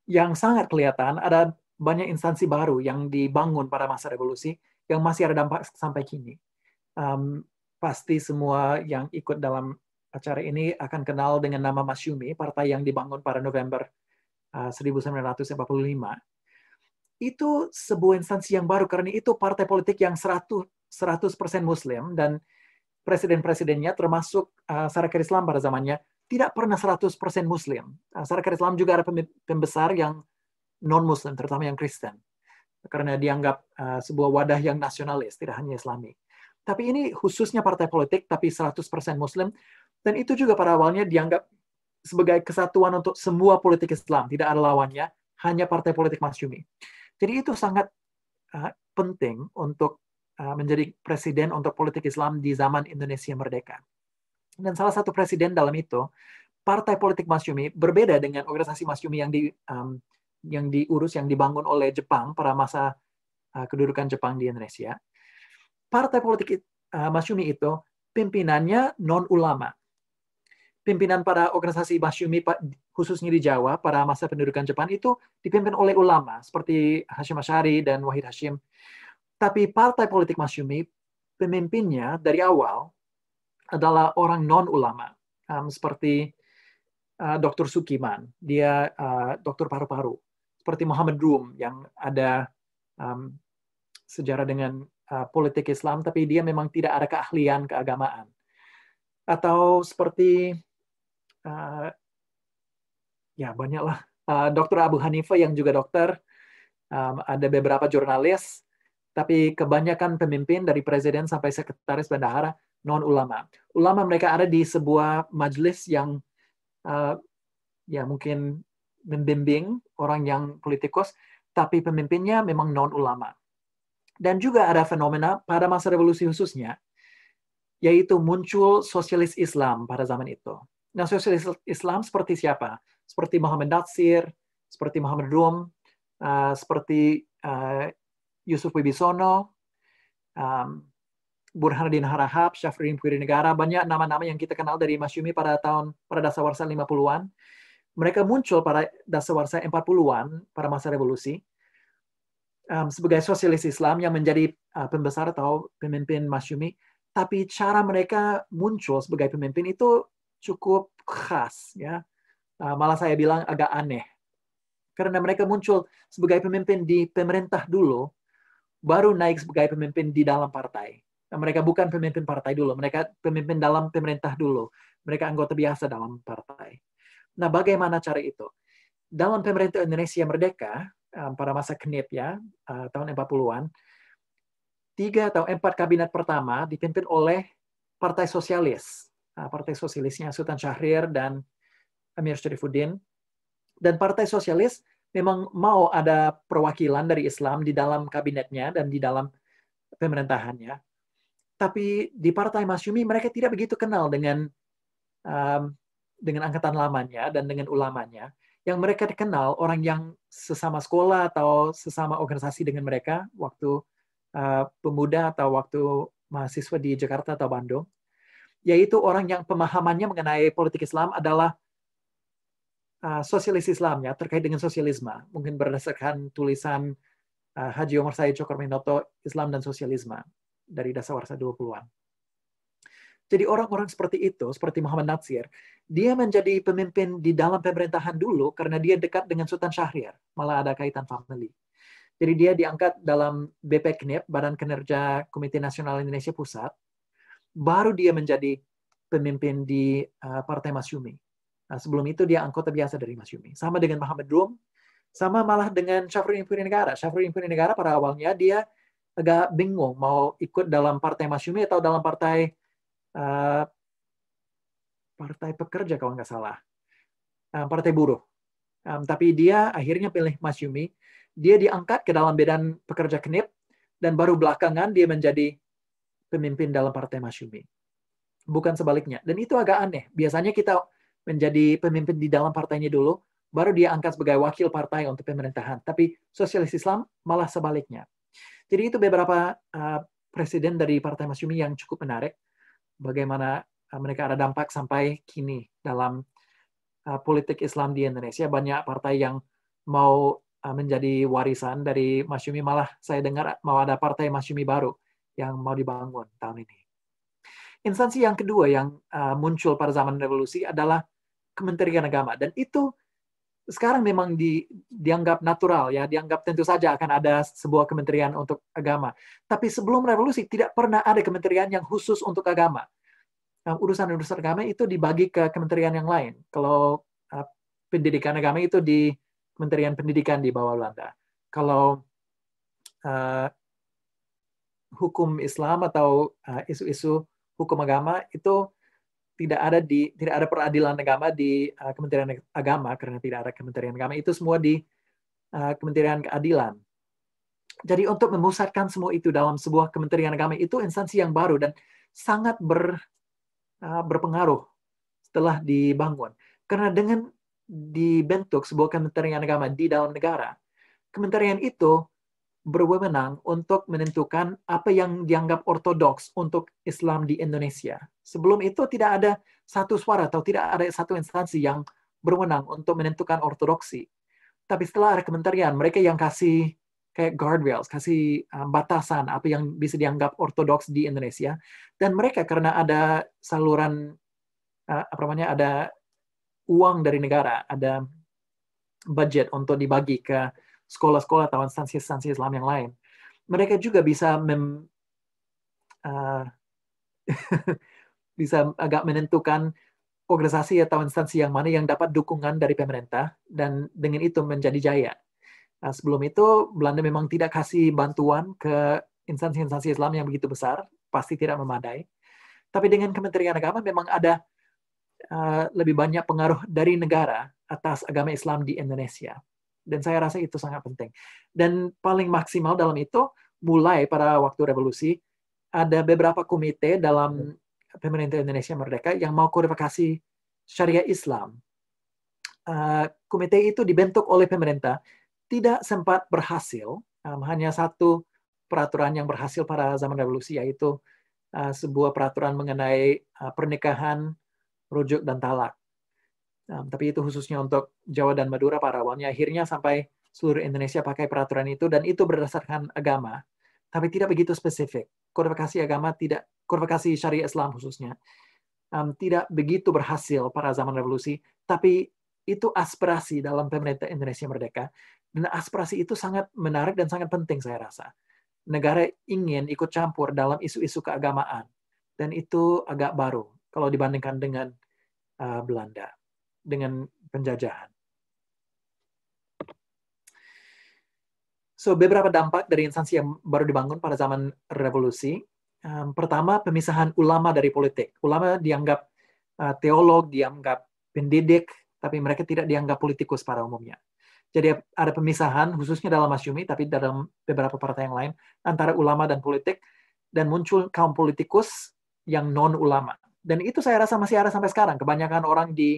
yang sangat kelihatan ada banyak instansi baru yang dibangun pada masa revolusi yang masih ada dampak sampai kini. Um, pasti semua yang ikut dalam acara ini akan kenal dengan nama Masyumi, partai yang dibangun pada November eh, uh, 1945. Itu sebuah instansi yang baru karena itu partai politik yang 100 100% Muslim dan presiden-presidennya termasuk uh, eh, Sarakir Islam pada zamannya tidak pernah 100% muslim. Masyarakat nah, Islam juga ada pembesar yang non-muslim, terutama yang Kristen. Karena dianggap uh, sebuah wadah yang nasionalis, tidak hanya Islami. Tapi ini khususnya partai politik, tapi 100% muslim. Dan itu juga pada awalnya dianggap sebagai kesatuan untuk semua politik Islam. Tidak ada lawannya, hanya partai politik Masyumi. Jadi itu sangat uh, penting untuk uh, menjadi presiden untuk politik Islam di zaman Indonesia Merdeka. Dan salah satu presiden dalam itu, partai politik Masyumi berbeda dengan organisasi Masyumi yang di um, yang diurus yang dibangun oleh Jepang pada masa uh, kedudukan Jepang di Indonesia. Partai politik uh, eh, Masyumi itu pimpinannya non ulama. Pimpinan pada organisasi Masyumi khususnya di Jawa pada masa pendudukan Jepang itu dipimpin oleh ulama seperti Hashim Ashari dan Wahid Hashim. Tapi partai politik Masyumi pemimpinnya dari awal adalah orang non-ulama, um, seperti uh, Dr. Sukiman, dia uh, dokter paru-paru, seperti Muhammad Rum yang ada um, sejarah dengan uh, politik Islam, tapi dia memang tidak ada keahlian keagamaan. Atau seperti, uh, ya banyaklah, uh, Dr. Abu Hanifah yang juga dokter, um, ada beberapa jurnalis, tapi kebanyakan pemimpin dari presiden sampai sekretaris bendahara non ulama. Ulama mereka ada di sebuah majelis yang uh, ya mungkin membimbing orang yang politikus, tapi pemimpinnya memang non ulama. Dan juga ada fenomena pada masa revolusi khususnya, yaitu muncul sosialis Islam pada zaman itu. Nah, sosialis Islam seperti siapa? Seperti Muhammad Natsir, seperti Muhammad Rum, uh, seperti uh, Yusuf Wibisono, um, Burhanuddin Harahap, Syafruddin Negara, banyak nama-nama yang kita kenal dari Mas Yumi pada tahun pada dasawarsa 50-an. Mereka muncul pada dasawarsa 40-an pada masa revolusi um, sebagai sosialis Islam yang menjadi uh, pembesar atau pemimpin Mas Yumi, tapi cara mereka muncul sebagai pemimpin itu cukup khas ya. Uh, malah saya bilang agak aneh. Karena mereka muncul sebagai pemimpin di pemerintah dulu, baru naik sebagai pemimpin di dalam partai. Nah, mereka bukan pemimpin partai dulu, mereka pemimpin dalam pemerintah dulu, mereka anggota biasa dalam partai. Nah, bagaimana cara itu? Dalam pemerintah Indonesia merdeka um, pada masa KNIP ya, uh, tahun 40-an, tiga atau empat kabinet pertama dipimpin oleh Partai Sosialis. Nah, partai Sosialisnya Sultan Syahrir dan Amir Syarifuddin. Dan Partai Sosialis memang mau ada perwakilan dari Islam di dalam kabinetnya dan di dalam pemerintahannya tapi di partai Mas Yumi mereka tidak begitu kenal dengan um, dengan angkatan lamanya dan dengan ulamanya. Yang mereka dikenal orang yang sesama sekolah atau sesama organisasi dengan mereka waktu uh, pemuda atau waktu mahasiswa di Jakarta atau Bandung, yaitu orang yang pemahamannya mengenai politik Islam adalah uh, sosialis Islamnya terkait dengan sosialisme, mungkin berdasarkan tulisan uh, Haji Omar Said Cokorminoto Islam dan Sosialisme dari dasar dasawarsa 20-an. Jadi orang-orang seperti itu, seperti Muhammad Natsir, dia menjadi pemimpin di dalam pemerintahan dulu karena dia dekat dengan Sultan Syahrir, malah ada kaitan family. Jadi dia diangkat dalam BPKNIP, Badan Kinerja Komite Nasional Indonesia Pusat, baru dia menjadi pemimpin di eh, Partai Masyumi. Nah, sebelum itu dia anggota biasa dari Masyumi. Sama dengan Muhammad Drum, sama malah dengan Syafruddin Negara. Syafruddin Negara pada awalnya dia agak bingung mau ikut dalam partai Masyumi atau dalam partai uh, partai pekerja kalau nggak salah, um, partai buruh. Um, tapi dia akhirnya pilih Masyumi. Dia diangkat ke dalam bidang pekerja KNIP dan baru belakangan dia menjadi pemimpin dalam partai Masyumi. Bukan sebaliknya. Dan itu agak aneh. Biasanya kita menjadi pemimpin di dalam partainya dulu, baru dia angkat sebagai wakil partai untuk pemerintahan. Tapi sosialis Islam malah sebaliknya. Jadi itu beberapa uh, presiden dari Partai Masyumi yang cukup menarik, bagaimana uh, mereka ada dampak sampai kini dalam uh, politik Islam di Indonesia. Banyak partai yang mau uh, menjadi warisan dari Masyumi, malah saya dengar mau ada partai Masyumi baru yang mau dibangun tahun ini. Instansi yang kedua yang uh, muncul pada zaman revolusi adalah Kementerian Agama, dan itu sekarang memang di, dianggap natural ya, dianggap tentu saja akan ada sebuah kementerian untuk agama. Tapi sebelum revolusi tidak pernah ada kementerian yang khusus untuk agama. Nah, urusan-urusan agama itu dibagi ke kementerian yang lain. Kalau uh, pendidikan agama itu di Kementerian Pendidikan di bawah Belanda. Kalau uh, hukum Islam atau eh, isu-isu uh, isu -isu hukum agama itu tidak ada di tidak ada peradilan agama di uh, Kementerian Agama karena tidak ada Kementerian Agama itu semua di uh, Kementerian Keadilan. Jadi untuk memusatkan semua itu dalam sebuah Kementerian Agama itu instansi yang baru dan sangat ber uh, berpengaruh setelah dibangun. Karena dengan dibentuk sebuah Kementerian Agama di dalam negara, kementerian itu berwenang untuk menentukan apa yang dianggap ortodoks untuk Islam di Indonesia. Sebelum itu tidak ada satu suara atau tidak ada satu instansi yang berwenang untuk menentukan ortodoksi. Tapi setelah ada kementerian, mereka yang kasih kayak guardrails, kasih eh, batasan apa yang bisa dianggap ortodoks di Indonesia. Dan mereka karena ada saluran eh, apa namanya ada uang dari negara, ada budget untuk dibagi ke sekolah-sekolah atau instansi-instansi Islam yang lain. Mereka juga bisa mem, uh, [laughs] bisa agak menentukan organisasi atau instansi yang mana yang dapat dukungan dari pemerintah dan dengan itu menjadi jaya. Nah, sebelum itu Belanda memang tidak kasih bantuan ke instansi-instansi Islam yang begitu besar, pasti tidak memadai. Tapi dengan Kementerian Agama memang ada uh, lebih banyak pengaruh dari negara atas agama Islam di Indonesia. Dan saya rasa itu sangat penting. Dan paling maksimal dalam itu mulai pada waktu revolusi ada beberapa komite dalam ya. pemerintah Indonesia Merdeka yang mau kodifikasi syariah Islam. Uh, komite itu dibentuk oleh pemerintah tidak sempat berhasil. Um, hanya satu peraturan yang berhasil pada zaman revolusi yaitu uh, sebuah peraturan mengenai uh, pernikahan, rujuk dan talak. Um, tapi itu khususnya untuk Jawa dan Madura para awalnya. akhirnya sampai seluruh Indonesia pakai peraturan itu dan itu berdasarkan agama, tapi tidak begitu spesifik. Kodifikasi agama tidak, kodifikasi syariah Islam khususnya um, tidak begitu berhasil pada zaman revolusi, tapi itu aspirasi dalam pemerintah Indonesia merdeka dan aspirasi itu sangat menarik dan sangat penting saya rasa. Negara ingin ikut campur dalam isu-isu keagamaan dan itu agak baru kalau dibandingkan dengan uh, Belanda dengan penjajahan. So, beberapa dampak dari instansi yang baru dibangun pada zaman revolusi. pertama, pemisahan ulama dari politik. Ulama dianggap eh, teolog, dianggap pendidik, tapi mereka tidak dianggap politikus pada umumnya. Jadi ada pemisahan, khususnya dalam Masyumi, tapi dalam beberapa partai yang lain, antara ulama dan politik, dan muncul kaum politikus yang non-ulama. Dan itu saya rasa masih ada sampai sekarang. Kebanyakan orang di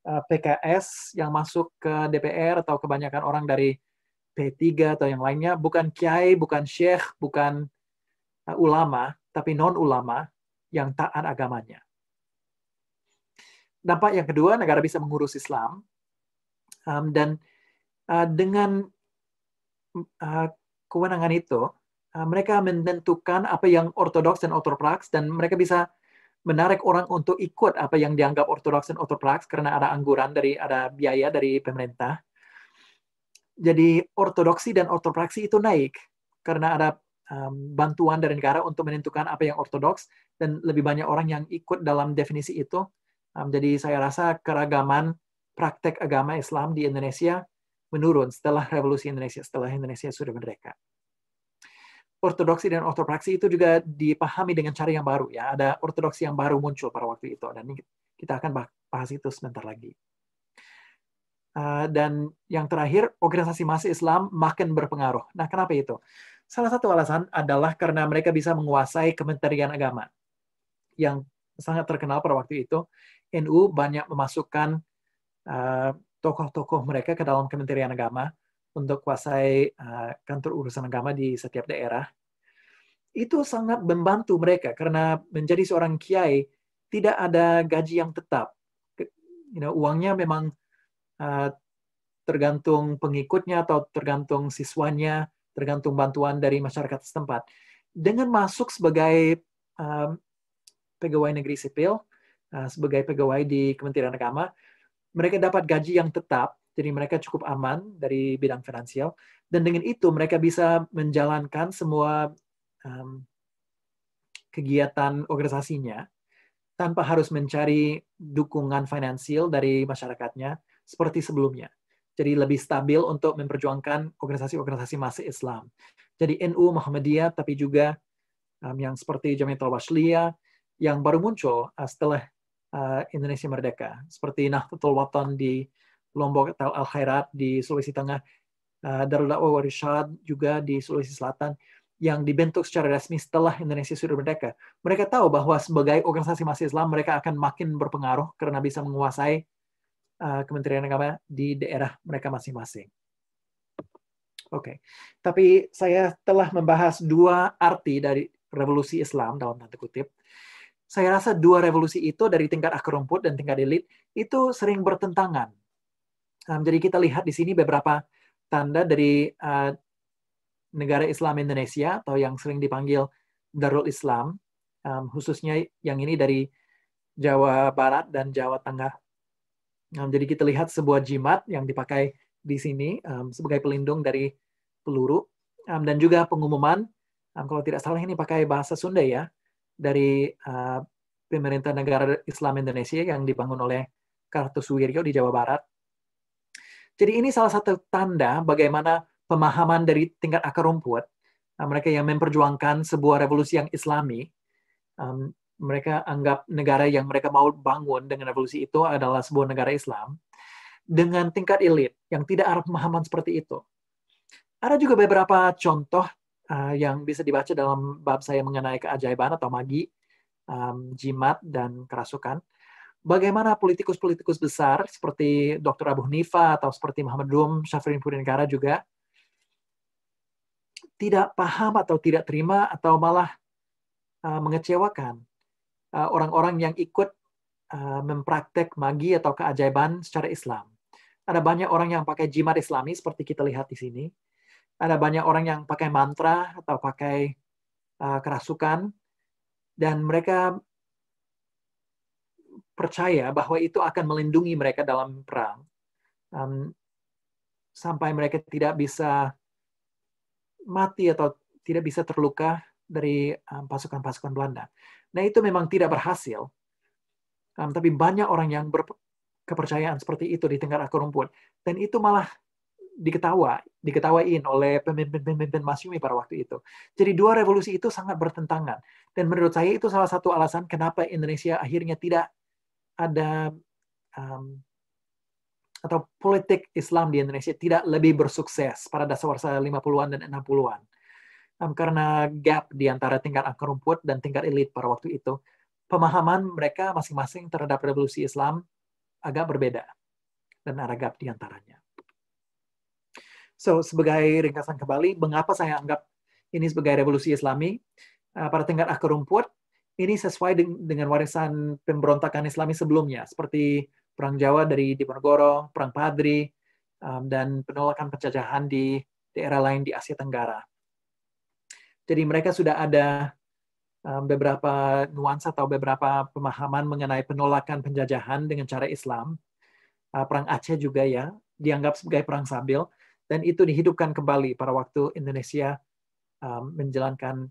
Eh, PKS yang masuk ke DPR atau kebanyakan orang dari P3 atau yang lainnya bukan kiai, bukan syekh, bukan eh, ulama, tapi non ulama yang taat agamanya. Dampak yang kedua, negara bisa mengurus Islam dan eh, dengan kewenangan itu mereka menentukan apa yang ortodoks dan ortopraks dan mereka bisa menarik orang untuk ikut apa yang dianggap ortodoks dan ortodoks karena ada angguran dari ada biaya dari pemerintah. Jadi ortodoksi dan ortopraksi itu naik karena ada um, bantuan dari negara untuk menentukan apa yang ortodoks dan lebih banyak orang yang ikut dalam definisi itu. Um, jadi saya rasa keragaman praktek agama Islam di Indonesia menurun setelah revolusi Indonesia, setelah Indonesia sudah merdeka ortodoksi dan ortopraksi itu juga dipahami dengan cara yang baru ya. Ada ortodoksi yang baru muncul pada waktu itu dan kita akan bahas itu sebentar lagi. Uh, dan yang terakhir, organisasi massa Islam makin berpengaruh. Nah, kenapa itu? Salah satu alasan adalah karena mereka bisa menguasai Kementerian Agama yang sangat terkenal pada waktu itu. NU banyak memasukkan eh, tokoh-tokoh mereka ke dalam Kementerian Agama untuk kuasai uh, kantor urusan agama di setiap daerah, itu sangat membantu mereka karena menjadi seorang kiai tidak ada gaji yang tetap. You know, uangnya memang uh, tergantung pengikutnya atau tergantung siswanya, tergantung bantuan dari masyarakat setempat. Dengan masuk sebagai uh, pegawai negeri sipil, uh, sebagai pegawai di Kementerian Agama, mereka dapat gaji yang tetap jadi mereka cukup aman dari bidang finansial dan dengan itu mereka bisa menjalankan semua um, kegiatan organisasinya tanpa harus mencari dukungan finansial dari masyarakatnya seperti sebelumnya. Jadi lebih stabil untuk memperjuangkan organisasi-organisasi masih Islam. Jadi NU Muhammadiyah tapi juga um, yang seperti Jamiatul al yang baru muncul eh, setelah eh, Indonesia merdeka seperti Nahdlatul Wathon di Lombok atau Al Khairat di Sulawesi Tengah, eh, Darul Awal Warishad juga di Sulawesi Selatan yang dibentuk secara resmi setelah Indonesia sudah merdeka. Mereka tahu bahwa sebagai organisasi masih Islam mereka akan makin berpengaruh karena bisa menguasai eh, Kementerian Agama di daerah mereka masing-masing. Oke, okay. tapi saya telah membahas dua arti dari revolusi Islam dalam tanda kutip. Saya rasa dua revolusi itu dari tingkat akar rumput dan tingkat elit itu sering bertentangan Um, jadi kita lihat di sini beberapa tanda dari uh, negara Islam Indonesia atau yang sering dipanggil Darul Islam, um, khususnya yang ini dari Jawa Barat dan Jawa Tengah. Um, jadi kita lihat sebuah jimat yang dipakai di sini um, sebagai pelindung dari peluru um, dan juga pengumuman um, kalau tidak salah ini pakai bahasa Sunda ya dari uh, pemerintah negara Islam Indonesia yang dibangun oleh Kartosuwiryo di Jawa Barat jadi ini salah satu tanda bagaimana pemahaman dari tingkat akar rumput, nah, mereka yang memperjuangkan sebuah revolusi yang islami, mereka anggap negara yang mereka mau bangun dengan revolusi itu adalah sebuah negara Islam, dengan tingkat elit yang tidak ada pemahaman seperti itu. Ada juga beberapa contoh eh, yang bisa dibaca dalam bab saya mengenai keajaiban atau magi, jimat, dan kerasukan bagaimana politikus-politikus besar seperti Dr. Abu Nifa atau seperti Muhammad Dum, Syafrin Purinkara juga tidak paham atau tidak terima atau malah uh, mengecewakan orang eh, orang-orang yang ikut uh, mempraktek magi atau keajaiban secara Islam. Ada banyak orang yang pakai jimat Islami seperti kita lihat di sini. Ada banyak orang yang pakai mantra atau pakai uh, kerasukan dan mereka percaya bahwa itu akan melindungi mereka dalam perang um, sampai mereka tidak bisa mati atau tidak bisa terluka dari um, pasukan-pasukan um, Belanda. Nah itu memang tidak berhasil, um, tapi banyak orang yang berkepercayaan seperti itu di tengah akar rumput, dan itu malah diketawa, diketawain oleh pemimpin-pemimpin Masyumi pada waktu itu. Jadi dua revolusi itu sangat bertentangan. Dan menurut saya itu salah satu alasan kenapa Indonesia akhirnya tidak ada um, atau politik Islam di Indonesia tidak lebih bersukses pada dasar 50-an dan 60-an. Um, karena gap di antara tingkat akar rumput dan tingkat elit pada waktu itu, pemahaman mereka masing-masing terhadap revolusi Islam agak berbeda dan ada gap di antaranya. So, sebagai ringkasan kembali, mengapa saya anggap ini sebagai revolusi Islami? Uh, pada tingkat akar rumput, ini sesuai dengan warisan pemberontakan Islami sebelumnya, seperti Perang Jawa dari Diponegoro, Perang Padri, um, dan penolakan penjajahan di daerah lain di Asia Tenggara. Jadi mereka sudah ada um, beberapa nuansa atau beberapa pemahaman mengenai penolakan penjajahan dengan cara Islam. Uh, perang Aceh juga ya, dianggap sebagai perang sabil, dan itu dihidupkan kembali pada waktu Indonesia um, menjalankan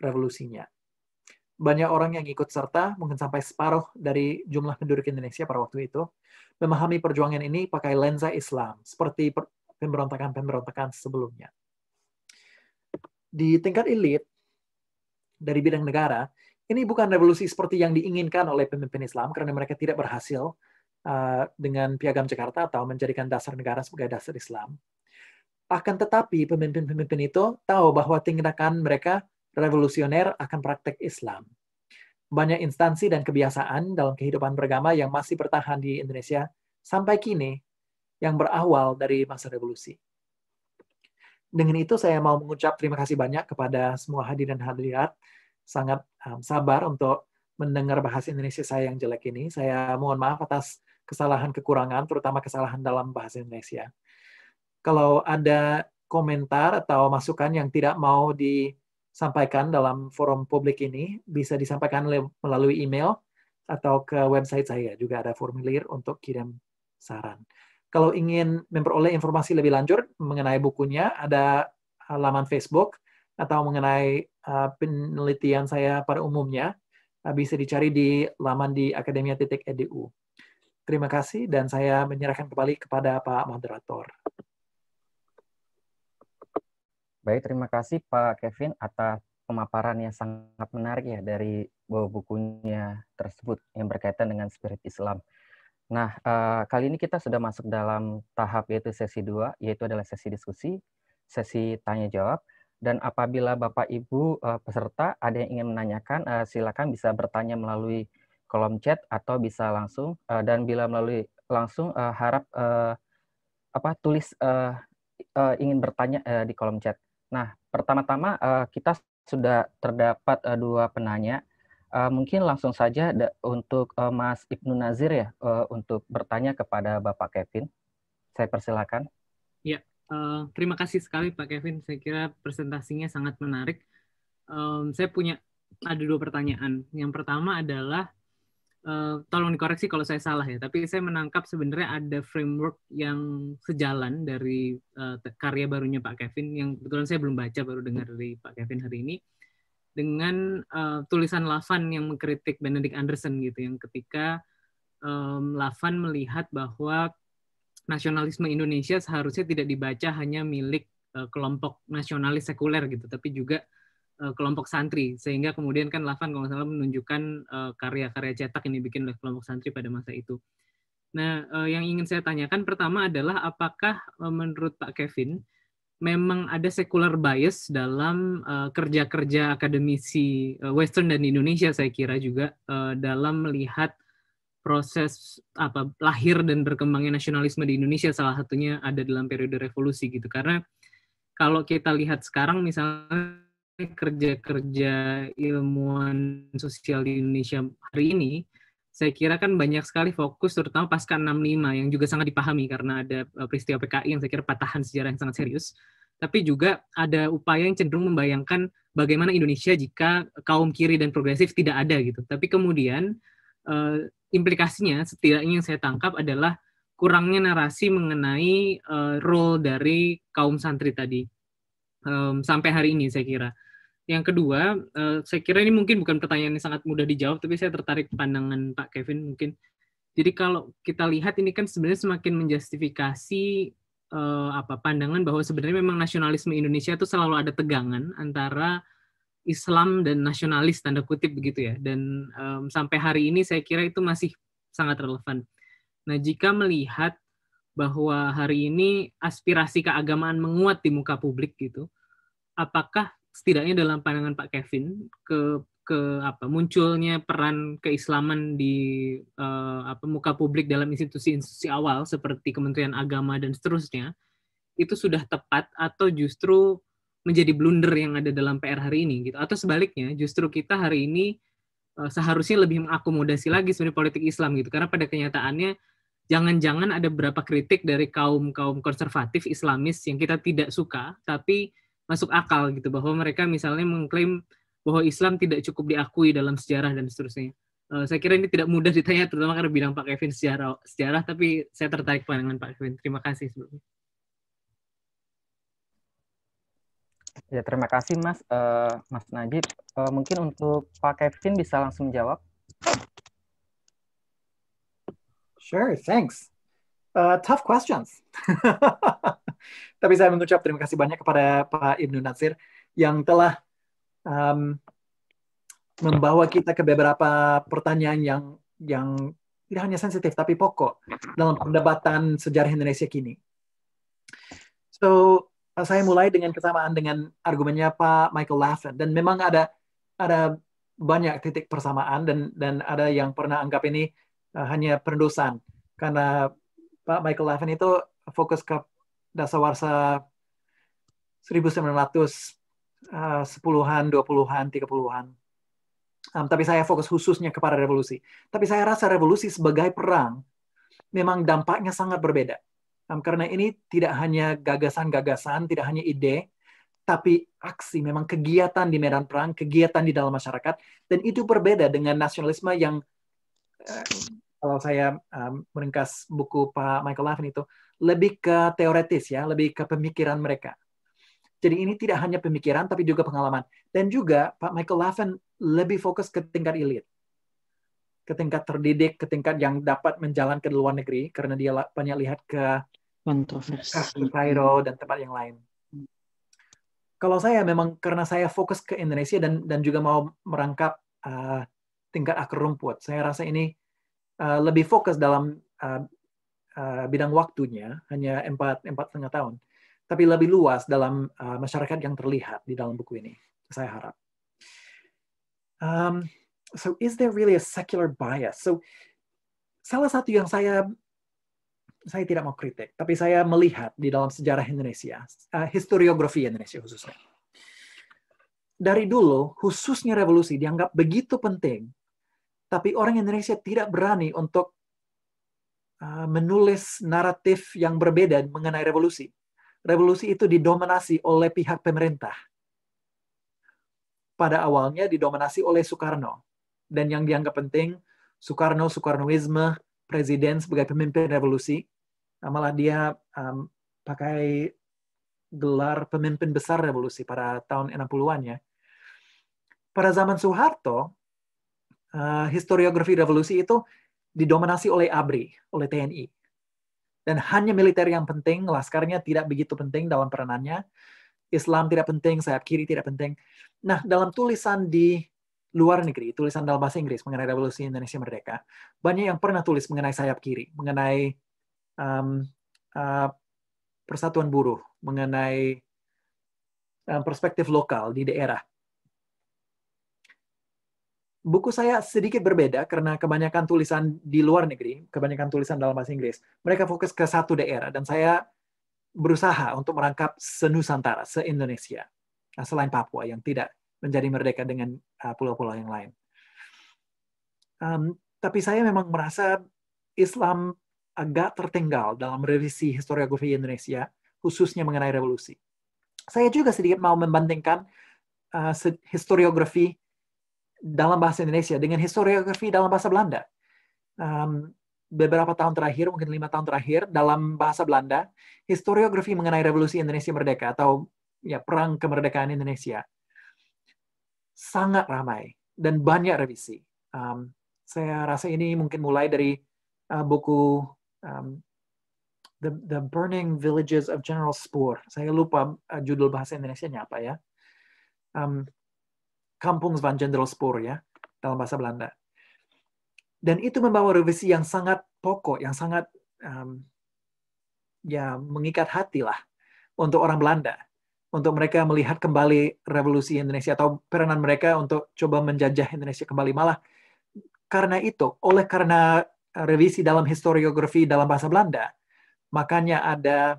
revolusinya banyak orang yang ikut serta, mungkin sampai separuh dari jumlah penduduk Indonesia pada waktu itu, memahami perjuangan ini pakai lensa Islam, seperti pemberontakan-pemberontakan sebelumnya. Di tingkat elit, dari bidang negara, ini bukan revolusi seperti yang diinginkan oleh pemimpin Islam karena mereka tidak berhasil uh, dengan piagam Jakarta atau menjadikan dasar negara sebagai dasar Islam. Akan tetapi pemimpin-pemimpin itu tahu bahwa tindakan mereka revolusioner akan praktek Islam. Banyak instansi dan kebiasaan dalam kehidupan beragama yang masih bertahan di Indonesia sampai kini yang berawal dari masa revolusi. Dengan itu saya mau mengucap terima kasih banyak kepada semua hadir dan hadirat sangat um, sabar untuk mendengar bahasa Indonesia saya yang jelek ini. Saya mohon maaf atas kesalahan kekurangan terutama kesalahan dalam bahasa Indonesia. Kalau ada komentar atau masukan yang tidak mau di sampaikan dalam forum publik ini bisa disampaikan melalui email atau ke website saya juga ada formulir untuk kirim saran. Kalau ingin memperoleh informasi lebih lanjut mengenai bukunya ada halaman Facebook atau mengenai eh, penelitian saya pada umumnya eh, bisa dicari di laman di akademia.edu. Terima kasih dan saya menyerahkan kembali kepada Pak moderator. Baik, terima kasih Pak Kevin atas pemaparan yang sangat menarik ya dari bukunya tersebut yang berkaitan dengan spirit Islam. Nah, eh, kali ini kita sudah masuk dalam tahap yaitu sesi dua yaitu adalah sesi diskusi, sesi tanya jawab. Dan apabila Bapak Ibu eh, peserta ada yang ingin menanyakan, eh, silakan bisa bertanya melalui kolom chat atau bisa langsung. dan bila melalui langsung harap apa tulis ingin bertanya di kolom chat. Nah, pertama-tama uh, kita sudah terdapat uh, dua penanya. Uh, mungkin langsung saja untuk uh, Mas Ibnu Nazir ya uh, untuk bertanya kepada Bapak Kevin. Saya persilakan. Ya, uh, terima kasih sekali Pak Kevin. Saya kira presentasinya sangat menarik. Um, saya punya ada dua pertanyaan. Yang pertama adalah Eh, tolong dikoreksi kalau saya salah ya, tapi saya menangkap sebenarnya ada framework yang sejalan dari uh, karya barunya Pak Kevin yang kebetulan saya belum baca baru dengar dari Pak Kevin hari ini dengan uh, tulisan Lavan yang mengkritik Benedict Anderson gitu yang ketika um, Lavan melihat bahwa nasionalisme Indonesia seharusnya tidak dibaca hanya milik uh, kelompok nasionalis sekuler gitu, tapi juga Eh, kelompok santri sehingga kemudian kan Lavan kalau salah menunjukkan karya eh, karya-karya cetak yang dibikin oleh kelompok santri pada masa itu. Nah, uh, yang ingin saya tanyakan pertama adalah apakah uh, menurut Pak Kevin memang ada secular bias dalam kerja-kerja uh, akademisi uh, Western dan Indonesia saya kira juga uh, dalam melihat proses apa lahir dan berkembangnya nasionalisme di Indonesia salah satunya ada dalam periode revolusi gitu karena kalau kita lihat sekarang misalnya kerja-kerja ilmuwan sosial di Indonesia hari ini, saya kira kan banyak sekali fokus terutama pasca 65 yang juga sangat dipahami karena ada e, peristiwa PKI yang saya kira patahan sejarah yang sangat serius. Tapi juga ada upaya yang cenderung membayangkan bagaimana Indonesia jika kaum kiri dan progresif tidak ada gitu. Tapi kemudian e, implikasinya setidaknya yang saya tangkap adalah kurangnya narasi mengenai e, role dari kaum santri tadi um, sampai hari ini saya kira yang kedua, uh, saya kira ini mungkin bukan pertanyaan yang sangat mudah dijawab, tapi saya tertarik pandangan Pak Kevin mungkin. Jadi kalau kita lihat ini kan sebenarnya semakin menjustifikasi uh, apa pandangan bahwa sebenarnya memang nasionalisme Indonesia itu selalu ada tegangan antara Islam dan nasionalis tanda kutip begitu ya. Dan um, sampai hari ini saya kira itu masih sangat relevan. Nah, jika melihat bahwa hari ini aspirasi keagamaan menguat di muka publik gitu, apakah setidaknya dalam pandangan Pak Kevin ke ke apa munculnya peran keislaman di uh, apa muka publik dalam institusi-institusi awal seperti Kementerian Agama dan seterusnya itu sudah tepat atau justru menjadi blunder yang ada dalam PR hari ini gitu atau sebaliknya justru kita hari ini uh, seharusnya lebih mengakomodasi lagi sebenarnya politik Islam gitu karena pada kenyataannya jangan-jangan ada beberapa kritik dari kaum-kaum konservatif Islamis yang kita tidak suka tapi masuk akal gitu bahwa mereka misalnya mengklaim bahwa Islam tidak cukup diakui dalam sejarah dan seterusnya. Uh, saya kira ini tidak mudah ditanya terutama karena bidang Pak Kevin sejarah sejarah tapi saya tertarik pandangan Pak Kevin. Terima kasih sebelumnya. Ya terima kasih Mas uh, Mas Najib. Uh, mungkin untuk Pak Kevin bisa langsung jawab. Sure, thanks. Uh, tough questions. [laughs] Tapi saya mengucap terima kasih banyak kepada Pak Ibnu Nasir yang telah um, membawa kita ke beberapa pertanyaan yang yang tidak hanya sensitif tapi pokok dalam perdebatan sejarah Indonesia kini. So saya mulai dengan kesamaan dengan argumennya Pak Michael Laffan dan memang ada ada banyak titik persamaan dan dan ada yang pernah anggap ini uh, hanya perendusan karena Pak Michael Laffan itu fokus ke dasawarsa 1910-an, 20-an, 30-an. Um, tapi saya fokus khususnya kepada revolusi. Tapi saya rasa revolusi sebagai perang memang dampaknya sangat berbeda. Um, karena ini tidak hanya gagasan-gagasan, tidak hanya ide, tapi aksi, memang kegiatan di medan perang, kegiatan di dalam masyarakat, dan itu berbeda dengan nasionalisme yang uh, kalau saya um, meringkas buku Pak Michael Lavin itu, lebih ke teoretis ya, lebih ke pemikiran mereka. Jadi ini tidak hanya pemikiran tapi juga pengalaman. Dan juga Pak Michael Laven lebih fokus ke tingkat elit. Ke tingkat terdidik, ke tingkat yang dapat menjalan ke luar negeri karena dia banyak lihat ke ke Cairo dan tempat yang lain. Kalau saya memang karena saya fokus ke Indonesia dan dan juga mau merangkap uh, tingkat akar rumput, saya rasa ini uh, lebih fokus dalam uh, Eh, bidang waktunya hanya empat empat setengah tahun, tapi lebih luas dalam uh, masyarakat yang terlihat di dalam buku ini. Saya harap. Um, so is there really a secular bias? So salah satu yang saya saya tidak mau kritik, tapi saya melihat di dalam sejarah Indonesia, uh, historiografi Indonesia khususnya. Dari dulu, khususnya revolusi dianggap begitu penting, tapi orang Indonesia tidak berani untuk Uh, menulis naratif yang berbeda mengenai revolusi. Revolusi itu didominasi oleh pihak pemerintah. Pada awalnya didominasi oleh Soekarno. Dan yang dianggap penting, Soekarno, Soekarnoisme, presiden sebagai pemimpin revolusi. Nah, malah dia um, pakai gelar pemimpin besar revolusi pada tahun 60-an ya. Pada zaman Soeharto, uh, historiografi revolusi itu didominasi oleh ABRI, oleh TNI. Dan hanya militer yang penting, laskarnya tidak begitu penting dalam peranannya. Islam tidak penting, sayap kiri tidak penting. Nah, dalam tulisan di luar negeri, tulisan dalam bahasa Inggris mengenai revolusi Indonesia Merdeka, banyak yang pernah tulis mengenai sayap kiri, mengenai um, uh, persatuan buruh, mengenai um, perspektif lokal di daerah buku saya sedikit berbeda karena kebanyakan tulisan di luar negeri, kebanyakan tulisan dalam bahasa Inggris. Mereka fokus ke satu daerah dan saya berusaha untuk merangkap senusantara, se-Indonesia. Nah, selain Papua yang tidak menjadi merdeka dengan uh, pulau-pulau yang lain. Um, tapi saya memang merasa Islam agak tertinggal dalam revisi historiografi Indonesia, khususnya mengenai revolusi. Saya juga sedikit mau membandingkan uh, historiografi dalam bahasa Indonesia dengan historiografi dalam bahasa Belanda. Um, beberapa tahun terakhir, mungkin lima tahun terakhir, dalam bahasa Belanda, historiografi mengenai Revolusi Indonesia Merdeka atau ya Perang Kemerdekaan Indonesia sangat ramai dan banyak revisi. Um, saya rasa ini mungkin mulai dari uh, buku um, The, The Burning Villages of General Spoor. Saya lupa uh, judul bahasa Indonesia-nya apa ya. Um, Kampung Kampungswandjendelspoor ya, dalam bahasa Belanda. Dan itu membawa revisi yang sangat pokok, yang sangat um, ya mengikat hati lah untuk orang Belanda, untuk mereka melihat kembali revolusi Indonesia atau peranan mereka untuk coba menjajah Indonesia kembali. Malah karena itu, oleh karena revisi dalam historiografi dalam bahasa Belanda, makanya ada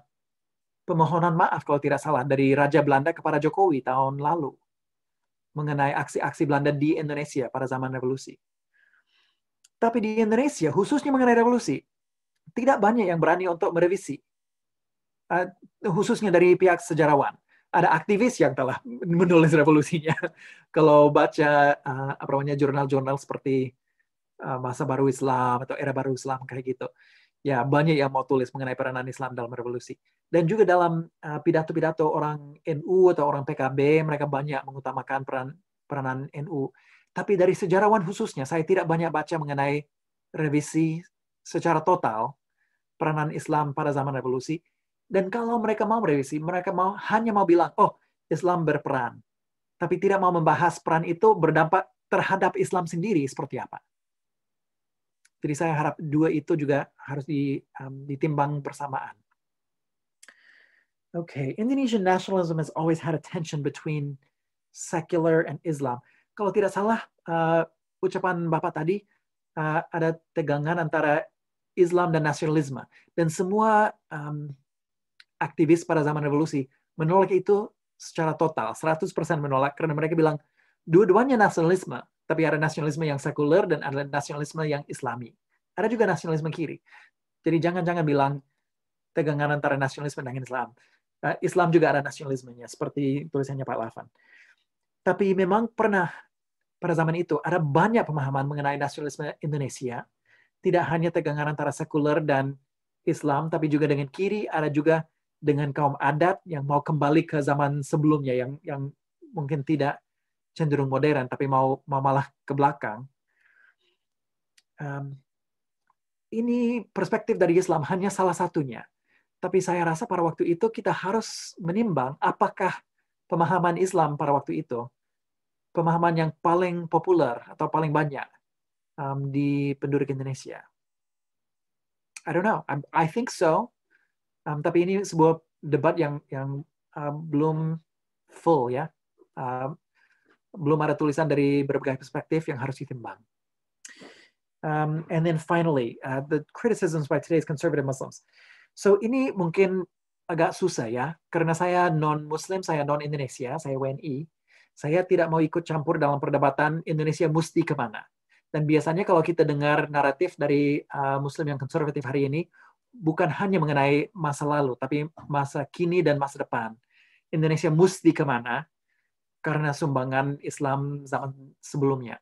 pemohonan maaf kalau tidak salah dari Raja Belanda kepada Jokowi tahun lalu mengenai aksi-aksi Belanda di Indonesia pada zaman revolusi. Tapi di Indonesia, khususnya mengenai revolusi, tidak banyak yang berani untuk merevisi. Uh, khususnya dari pihak sejarawan. Ada aktivis yang telah menulis revolusinya. [laughs] Kalau baca uh, apa namanya jurnal-jurnal seperti uh, masa baru Islam atau era baru Islam kayak gitu ya banyak yang mau tulis mengenai peranan Islam dalam revolusi. Dan juga dalam eh, pidato-pidato uh, orang NU atau orang PKB, mereka banyak mengutamakan peran peranan NU. Tapi dari sejarawan khususnya, saya tidak banyak baca mengenai revisi secara total peranan Islam pada zaman revolusi. Dan kalau mereka mau revisi, mereka mau hanya mau bilang, oh Islam berperan, tapi tidak mau membahas peran itu berdampak terhadap Islam sendiri seperti apa. Jadi saya harap dua itu juga harus di, um, ditimbang persamaan. Okay, Indonesian nationalism has always had a tension between secular and Islam. Kalau tidak salah, uh, ucapan Bapak tadi uh, ada tegangan antara Islam dan nasionalisme. Dan semua um, aktivis pada zaman revolusi menolak itu secara total, 100% menolak, karena mereka bilang, dua-duanya nasionalisme, tapi ada nasionalisme yang sekuler dan ada nasionalisme yang islami. Ada juga nasionalisme kiri. Jadi jangan-jangan bilang tegangan antara nasionalisme dengan Islam. Nah, Islam juga ada nasionalismenya, seperti tulisannya Pak Wafan. Tapi memang pernah pada zaman itu ada banyak pemahaman mengenai nasionalisme Indonesia. Tidak hanya tegangan antara sekuler dan Islam, tapi juga dengan kiri, ada juga dengan kaum adat yang mau kembali ke zaman sebelumnya yang yang mungkin tidak cenderung modern tapi mau, mau malah ke belakang. Um, ini perspektif dari Islam hanya salah satunya. Tapi saya rasa pada waktu itu kita harus menimbang apakah pemahaman Islam pada waktu itu pemahaman yang paling populer atau paling banyak um, di penduduk Indonesia. I don't know. I'm, I think so. Um, tapi ini sebuah debat yang yang um, belum full ya. Um, belum ada tulisan dari berbagai perspektif yang harus ditimbang. Um, and then finally, uh, the criticisms by today's conservative Muslims. So ini mungkin agak susah ya, karena saya non-Muslim, saya non-Indonesia, saya WNI, saya tidak mau ikut campur dalam perdebatan Indonesia mesti kemana. Dan biasanya kalau kita dengar naratif dari uh, Muslim yang konservatif hari ini, bukan hanya mengenai masa lalu, tapi masa kini dan masa depan. Indonesia mesti kemana, karena sumbangan Islam zaman sebelumnya.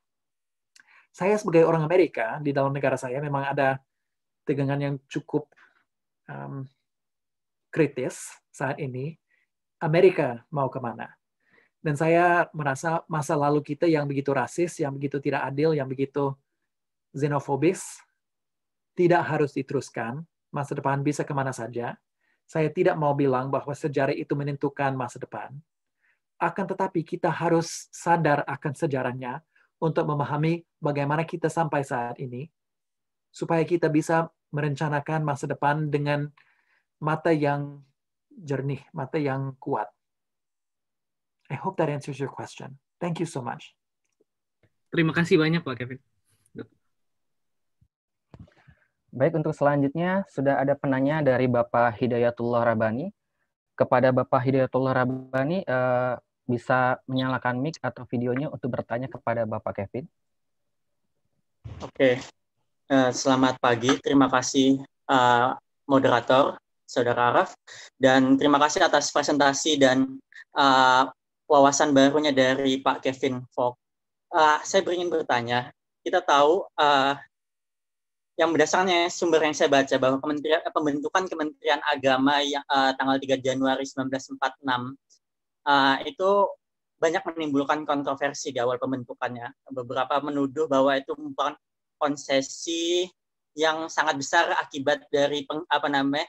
Saya sebagai orang Amerika di dalam negara saya memang ada tegangan yang cukup um, kritis saat ini. Amerika mau kemana? Dan saya merasa masa lalu kita yang begitu rasis, yang begitu tidak adil, yang begitu xenofobis, tidak harus diteruskan. Masa depan bisa kemana saja. Saya tidak mau bilang bahwa sejarah itu menentukan masa depan. Akan tetapi kita harus sadar akan sejarahnya untuk memahami bagaimana kita sampai saat ini, supaya kita bisa merencanakan masa depan dengan mata yang jernih, mata yang kuat. I hope that answers your question. Thank you so much. Terima kasih banyak Pak Kevin. Baik, untuk selanjutnya sudah ada penanya dari Bapak Hidayatullah Rabani. Kepada Bapak Hidayatullah Rabani, eh, bisa menyalakan mic atau videonya untuk bertanya kepada Bapak Kevin. Oke, uh, selamat pagi. Terima kasih uh, moderator, Saudara Araf, dan terima kasih atas presentasi dan uh, wawasan barunya dari Pak Kevin Fogg. Uh, saya ingin bertanya, kita tahu uh, yang berdasarnya sumber yang saya baca bahwa kementerian pembentukan Kementerian Agama yang uh, tanggal 3 Januari 1946 uh, itu banyak menimbulkan kontroversi di awal pembentukannya. Beberapa menuduh bahwa itu merupakan konsesi yang sangat besar akibat dari peng, apa namanya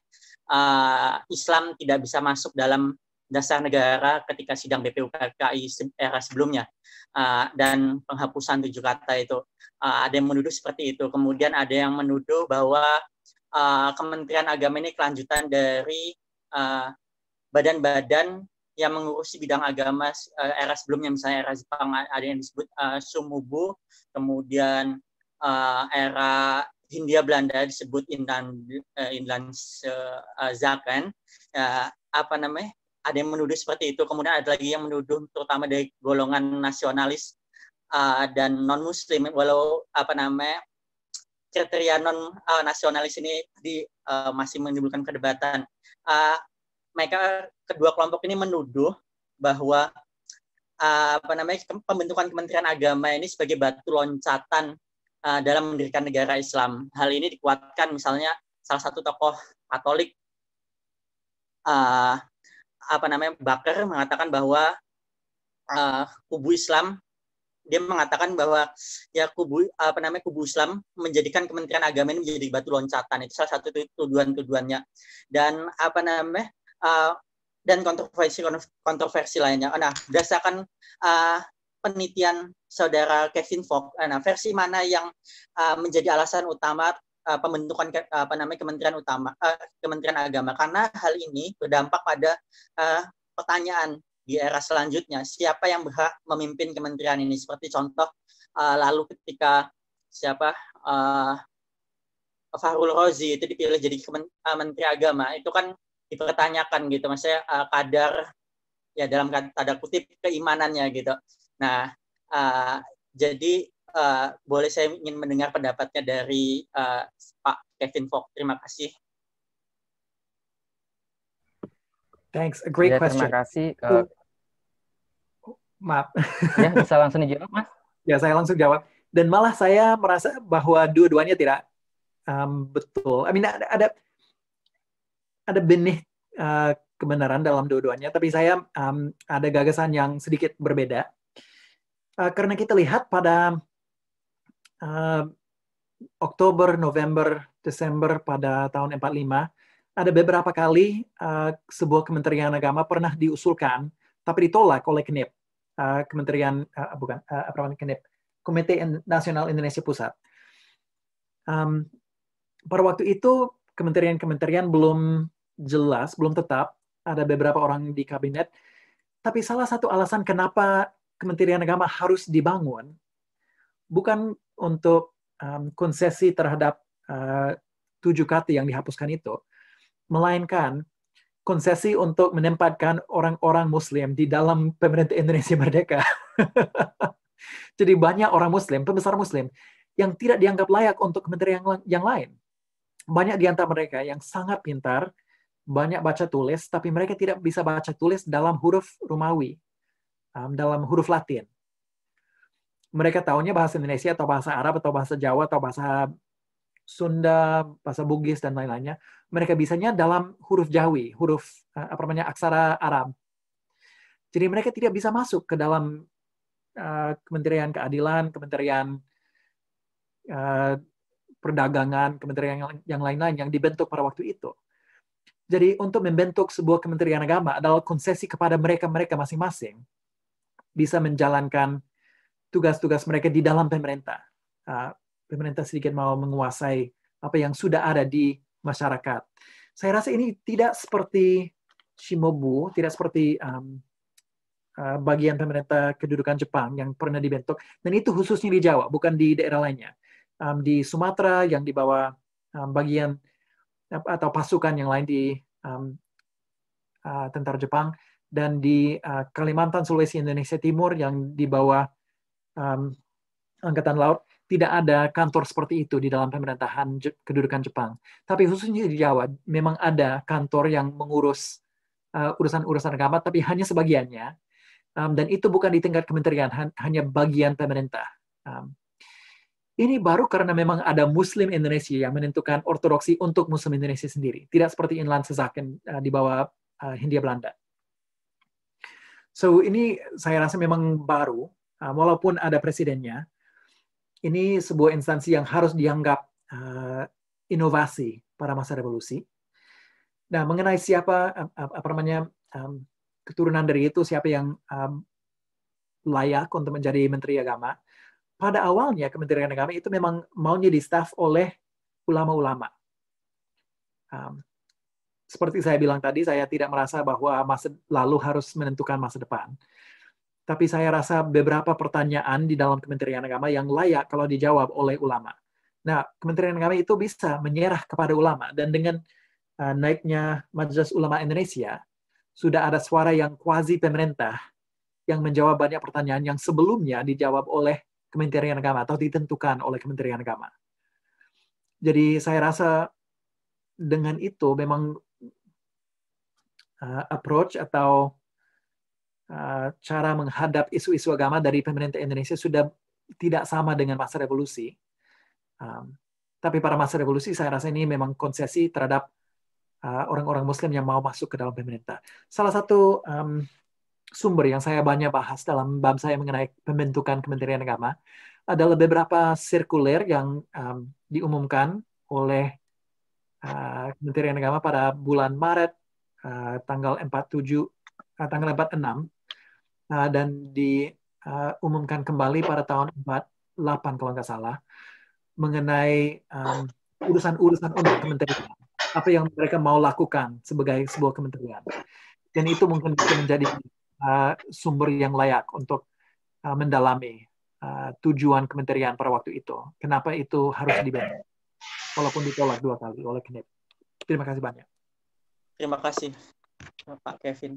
uh, Islam tidak bisa masuk dalam dasar negara ketika sidang BPUKKI era sebelumnya uh, dan penghapusan tujuh kata itu uh, ada yang menuduh seperti itu kemudian ada yang menuduh bahwa uh, Kementerian Agama ini kelanjutan dari badan-badan uh, badan -badan yang mengurusi bidang agama uh, era sebelumnya misalnya era Jepang ada yang disebut uh, Sumubu kemudian uh, era Hindia Belanda disebut Inland uh, Inland uh, Zaken uh, apa namanya ada yang menuduh seperti itu kemudian ada lagi yang menuduh terutama dari golongan nasionalis uh, dan non muslim walau apa namanya kriteria non nasionalis ini di uh, masih menimbulkan kedebatan uh, mereka kedua kelompok ini menuduh bahwa uh, apa namanya pembentukan Kementerian Agama ini sebagai batu loncatan uh, dalam mendirikan negara Islam. Hal ini dikuatkan misalnya salah satu tokoh Katolik uh, apa namanya Bakar mengatakan bahwa uh, kubu Islam dia mengatakan bahwa ya kubu apa namanya kubu Islam menjadikan Kementerian Agama ini menjadi batu loncatan itu salah satu tuduhan-tuduhannya dan apa namanya Uh, dan kontroversi kontroversi lainnya. Nah, berdasarkan uh, penelitian saudara Kevin Fogg, uh, nah versi mana yang uh, menjadi alasan utama uh, pembentukan ke, apa namanya kementerian utama uh, kementerian agama karena hal ini berdampak pada uh, pertanyaan di era selanjutnya siapa yang berhak memimpin kementerian ini seperti contoh uh, lalu ketika siapa uh, Fahrul Rozi itu dipilih jadi kementerian uh, Menteri Agama itu kan dipertanyakan gitu maksudnya uh, kadar ya dalam tanda kutip keimanannya gitu nah uh, jadi uh, boleh saya ingin mendengar pendapatnya dari uh, Pak Kevin Fox terima kasih thanks a great ya, question terima kasih uh, oh, maaf [laughs] ya bisa langsung dijawab mas ya saya langsung jawab dan malah saya merasa bahwa dua-duanya tidak um, betul I mean ada, ada ada benih uh, kebenaran dalam dua-duanya, tapi saya um, ada gagasan yang sedikit berbeda. Uh, karena kita lihat pada uh, Oktober, November, Desember pada tahun 45, ada beberapa kali uh, sebuah Kementerian Agama pernah diusulkan, tapi ditolak oleh KNIP, uh, Kementerian uh, bukan uh, apa KNIP, Komite Nasional Indonesia Pusat. Um, pada waktu itu kementerian-kementerian belum jelas, belum tetap. Ada beberapa orang di kabinet. Tapi salah satu alasan kenapa Kementerian Agama harus dibangun bukan untuk um, konsesi terhadap uh, tujuh kata yang dihapuskan itu, melainkan konsesi untuk menempatkan orang-orang Muslim di dalam pemerintah Indonesia [laughs] Merdeka. Jadi banyak orang Muslim, pembesar Muslim, yang tidak dianggap layak untuk kementerian yang, lain. Banyak di antara mereka yang sangat pintar, banyak baca tulis, tapi mereka tidak bisa baca tulis dalam huruf Romawi, um, dalam huruf Latin. Mereka tahunya bahasa Indonesia atau bahasa Arab atau bahasa Jawa atau bahasa Sunda, bahasa Bugis dan lain-lainnya. Mereka bisanya dalam huruf Jawi, huruf uh, apa namanya aksara Arab. Jadi mereka tidak bisa masuk ke dalam uh, Kementerian Keadilan, Kementerian uh, Perdagangan, Kementerian yang lain-lain yang dibentuk pada waktu itu jadi untuk membentuk sebuah kementerian agama adalah konsesi kepada mereka-mereka masing-masing bisa menjalankan tugas-tugas mereka di dalam pemerintah. Ah, pemerintah sedikit mau menguasai apa yang sudah ada di masyarakat. Saya rasa ini tidak seperti Shimobu, tidak seperti um, uh, bagian pemerintah kedudukan Jepang yang pernah dibentuk. Dan itu khususnya di Jawa, bukan di daerah lainnya. Um, di Sumatera yang dibawa um, bagian atau pasukan yang lain di um, uh, tentara Jepang dan di uh, Kalimantan Sulawesi Indonesia Timur yang di bawah um, angkatan laut tidak ada kantor seperti itu di dalam pemerintahan Je kedudukan Jepang. Tapi khususnya di Jawa memang ada kantor yang mengurus eh, urusan-urusan uh, agama tapi hanya sebagiannya um, dan itu bukan di tingkat kementerian hanya bagian pemerintah. Um, ini baru karena memang ada Muslim Indonesia yang menentukan ortodoksi untuk Muslim Indonesia sendiri, tidak seperti Inland Sesaken uh, eh, di bawah uh, Hindia Belanda. So ini saya rasa memang baru, uh, walaupun ada presidennya. Ini sebuah instansi yang harus dianggap uh, inovasi pada masa revolusi. Nah mengenai siapa uh, apa namanya um, keturunan dari itu siapa yang um, layak untuk menjadi menteri agama pada awalnya Kementerian Agama itu memang maunya di staff oleh ulama-ulama. Um, seperti saya bilang tadi, saya tidak merasa bahwa masa lalu harus menentukan masa depan. Tapi saya rasa beberapa pertanyaan di dalam Kementerian Agama yang layak kalau dijawab oleh ulama. Nah, Kementerian Agama itu bisa menyerah kepada ulama dan dengan uh, naiknya Majelis Ulama Indonesia sudah ada suara yang quasi pemerintah yang menjawab banyak pertanyaan yang sebelumnya dijawab oleh Kementerian Agama atau ditentukan oleh Kementerian Agama. Jadi saya rasa dengan itu memang uh, approach atau uh, cara menghadap isu-isu agama dari pemerintah Indonesia sudah tidak sama dengan masa revolusi. Um, tapi pada masa revolusi saya rasa ini memang konsesi terhadap uh, orang-orang uh, Muslim yang mau masuk ke dalam pemerintah. Salah satu um, sumber yang saya banyak bahas dalam bab saya mengenai pembentukan Kementerian Agama adalah beberapa sirkuler yang um, diumumkan oleh uh, Kementerian Agama pada bulan Maret uh, tanggal 47 uh, eh, tanggal 46 uh, dan diumumkan uh, kembali pada tahun 48 kalau nggak salah mengenai urusan urusan-urusan untuk kementerian apa yang mereka mau lakukan sebagai sebuah kementerian dan itu mungkin bisa menjadi Eh, sumber yang layak untuk uh, mendalami uh, tujuan kementerian pada waktu itu. Kenapa itu harus dibantu? Walaupun ditolak dua kali oleh KNIP. Terima kasih banyak. Terima kasih, Pak Kevin.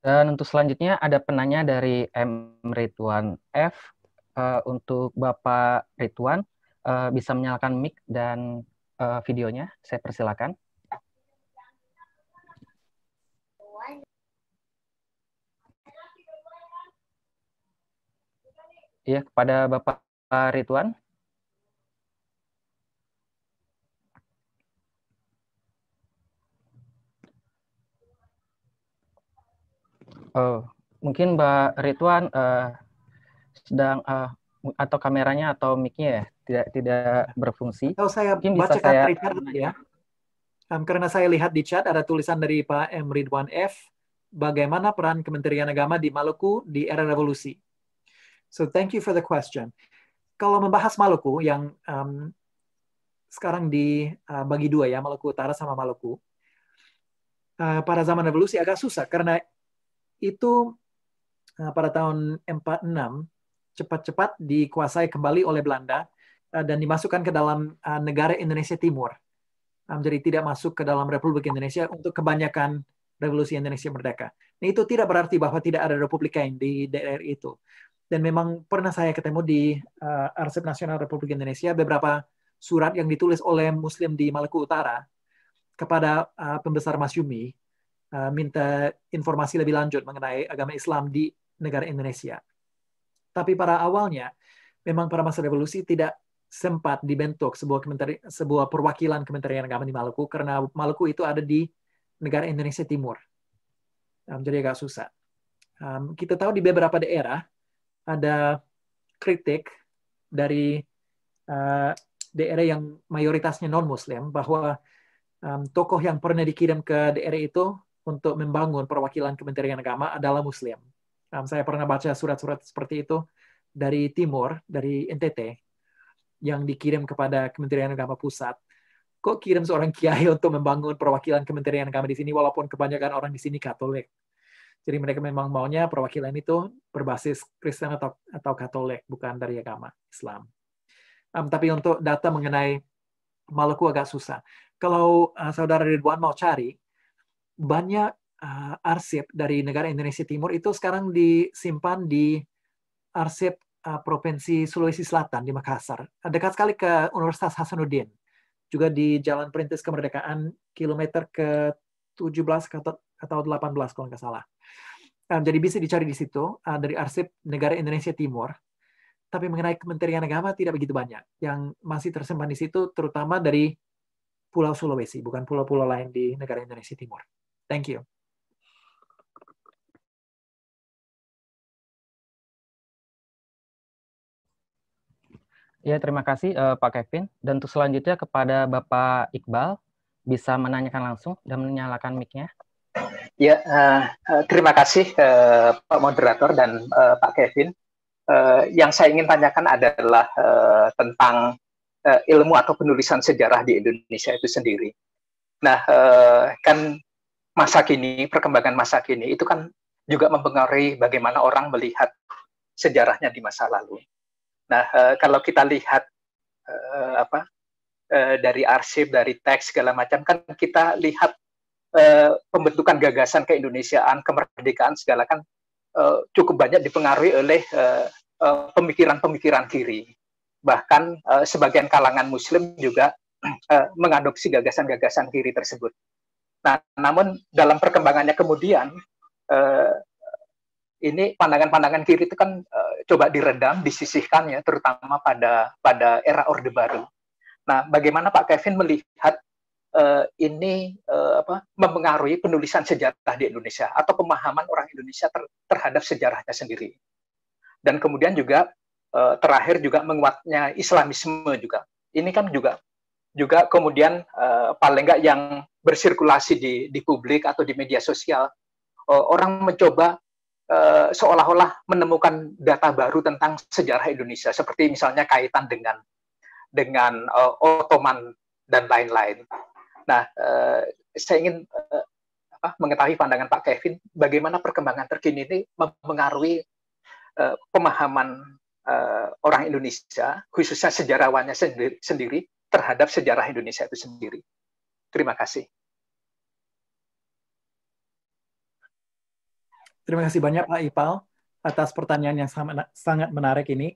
Dan untuk selanjutnya ada penanya dari M. Rituan F. Uh, untuk Bapak Rituan uh, bisa menyalakan mic dan uh, videonya. Saya persilakan. Iya, kepada Bapak Ridwan. Oh, mungkin Mbak Ridwan uh, sedang uh, atau kameranya atau mic-nya ya tidak tidak berfungsi. Kalau saya mungkin baca saya ya. Um, karena saya lihat di chat ada tulisan dari Pak M Ridwan F bagaimana peran Kementerian Agama di Maluku di era revolusi. So thank you for the question. Kalau membahas Maluku yang um, sekarang dibagi uh, dua ya, Maluku Utara sama Maluku, uh, pada zaman revolusi agak susah karena itu uh, pada tahun 46 cepat-cepat dikuasai kembali oleh Belanda uh, dan dimasukkan ke dalam uh, negara Indonesia Timur. Um, jadi tidak masuk ke dalam Republik Indonesia untuk kebanyakan revolusi Indonesia Merdeka. Nah, itu tidak berarti bahwa tidak ada republik lain di daerah itu dan memang pernah saya ketemu di uh, Arsip Nasional Republik Indonesia beberapa surat yang ditulis oleh Muslim di Maluku Utara kepada uh, pembesar Masyumi uh, eh, minta informasi lebih lanjut mengenai agama Islam di negara Indonesia. Tapi pada awalnya memang pada masa revolusi tidak sempat dibentuk sebuah kementeri, sebuah perwakilan Kementerian Agama di Maluku karena Maluku itu ada di negara Indonesia Timur. Um, jadi agak susah. Um, kita tahu di beberapa daerah ada kritik dari uh, daerah yang mayoritasnya non-Muslim bahwa um, tokoh yang pernah dikirim ke daerah itu untuk membangun perwakilan Kementerian Agama adalah Muslim. Um, saya pernah baca surat-surat seperti itu dari Timur, dari NTT, yang dikirim kepada Kementerian Agama Pusat. Kok kirim seorang kiai [laughs] untuk membangun perwakilan Kementerian Agama di sini, walaupun kebanyakan orang di sini Katolik? Jadi mereka memang maunya perwakilan itu berbasis Kristen atau atau Katolik, bukan dari agama Islam. Um, tapi untuk data mengenai Maluku agak susah. Kalau uh, saudara Ridwan mau cari, banyak uh, arsip dari negara Indonesia Timur itu sekarang disimpan di arsip uh, Provinsi Sulawesi Selatan di Makassar. Dekat sekali ke Universitas Hasanuddin. Juga di Jalan Perintis Kemerdekaan, kilometer ke 17 atau atau 18 kalau nggak salah. Um, jadi bisa dicari di situ uh, dari arsip negara Indonesia Timur. Tapi mengenai Kementerian Agama tidak begitu banyak yang masih tersimpan di situ, terutama dari Pulau Sulawesi, bukan pulau-pulau lain di negara Indonesia Timur. Thank you. Ya, terima kasih uh, Pak Kevin. Dan untuk selanjutnya kepada Bapak Iqbal, bisa menanyakan langsung dan menyalakan mic-nya. Ya, uh, terima kasih uh, Pak Moderator dan uh, Pak Kevin. Uh, yang saya ingin tanyakan adalah uh, tentang uh, ilmu atau penulisan sejarah di Indonesia itu sendiri. Nah, uh, kan masa kini, perkembangan masa kini itu kan juga mempengaruhi bagaimana orang melihat sejarahnya di masa lalu. Nah, uh, kalau kita lihat uh, apa uh, dari arsip, dari teks segala macam, kan kita lihat eh, pembentukan gagasan keindonesiaan, kemerdekaan segala kan eh, cukup banyak dipengaruhi oleh eh, eh, pemikiran-pemikiran kiri. Bahkan eh, sebagian kalangan Muslim juga [clears throat] eh, mengadopsi gagasan-gagasan kiri tersebut. Nah, namun dalam perkembangannya kemudian eh, ini pandangan-pandangan kiri itu kan uh, coba diredam, disisihkan ya, terutama pada pada era Orde Baru. Nah, bagaimana Pak Kevin melihat uh, ini uh, apa, mempengaruhi penulisan sejarah di Indonesia atau pemahaman orang Indonesia ter terhadap sejarahnya sendiri. Dan kemudian juga uh, terakhir juga menguatnya Islamisme juga. Ini kan juga juga kemudian uh, paling nggak yang bersirkulasi di di publik atau di media sosial uh, orang mencoba uh, seolah-olah menemukan data baru tentang sejarah Indonesia seperti misalnya kaitan dengan dengan uh, Ottoman dan lain-lain. Nah, eh, saya ingin eh, apa, mengetahui pandangan Pak Kevin, bagaimana perkembangan terkini ini mempengaruhi uh, pemahaman uh, orang Indonesia, khususnya sejarawannya sendiri, sendiri terhadap sejarah Indonesia itu sendiri. Terima kasih. Terima kasih banyak Pak Ipal atas pertanyaan yang sangat menarik ini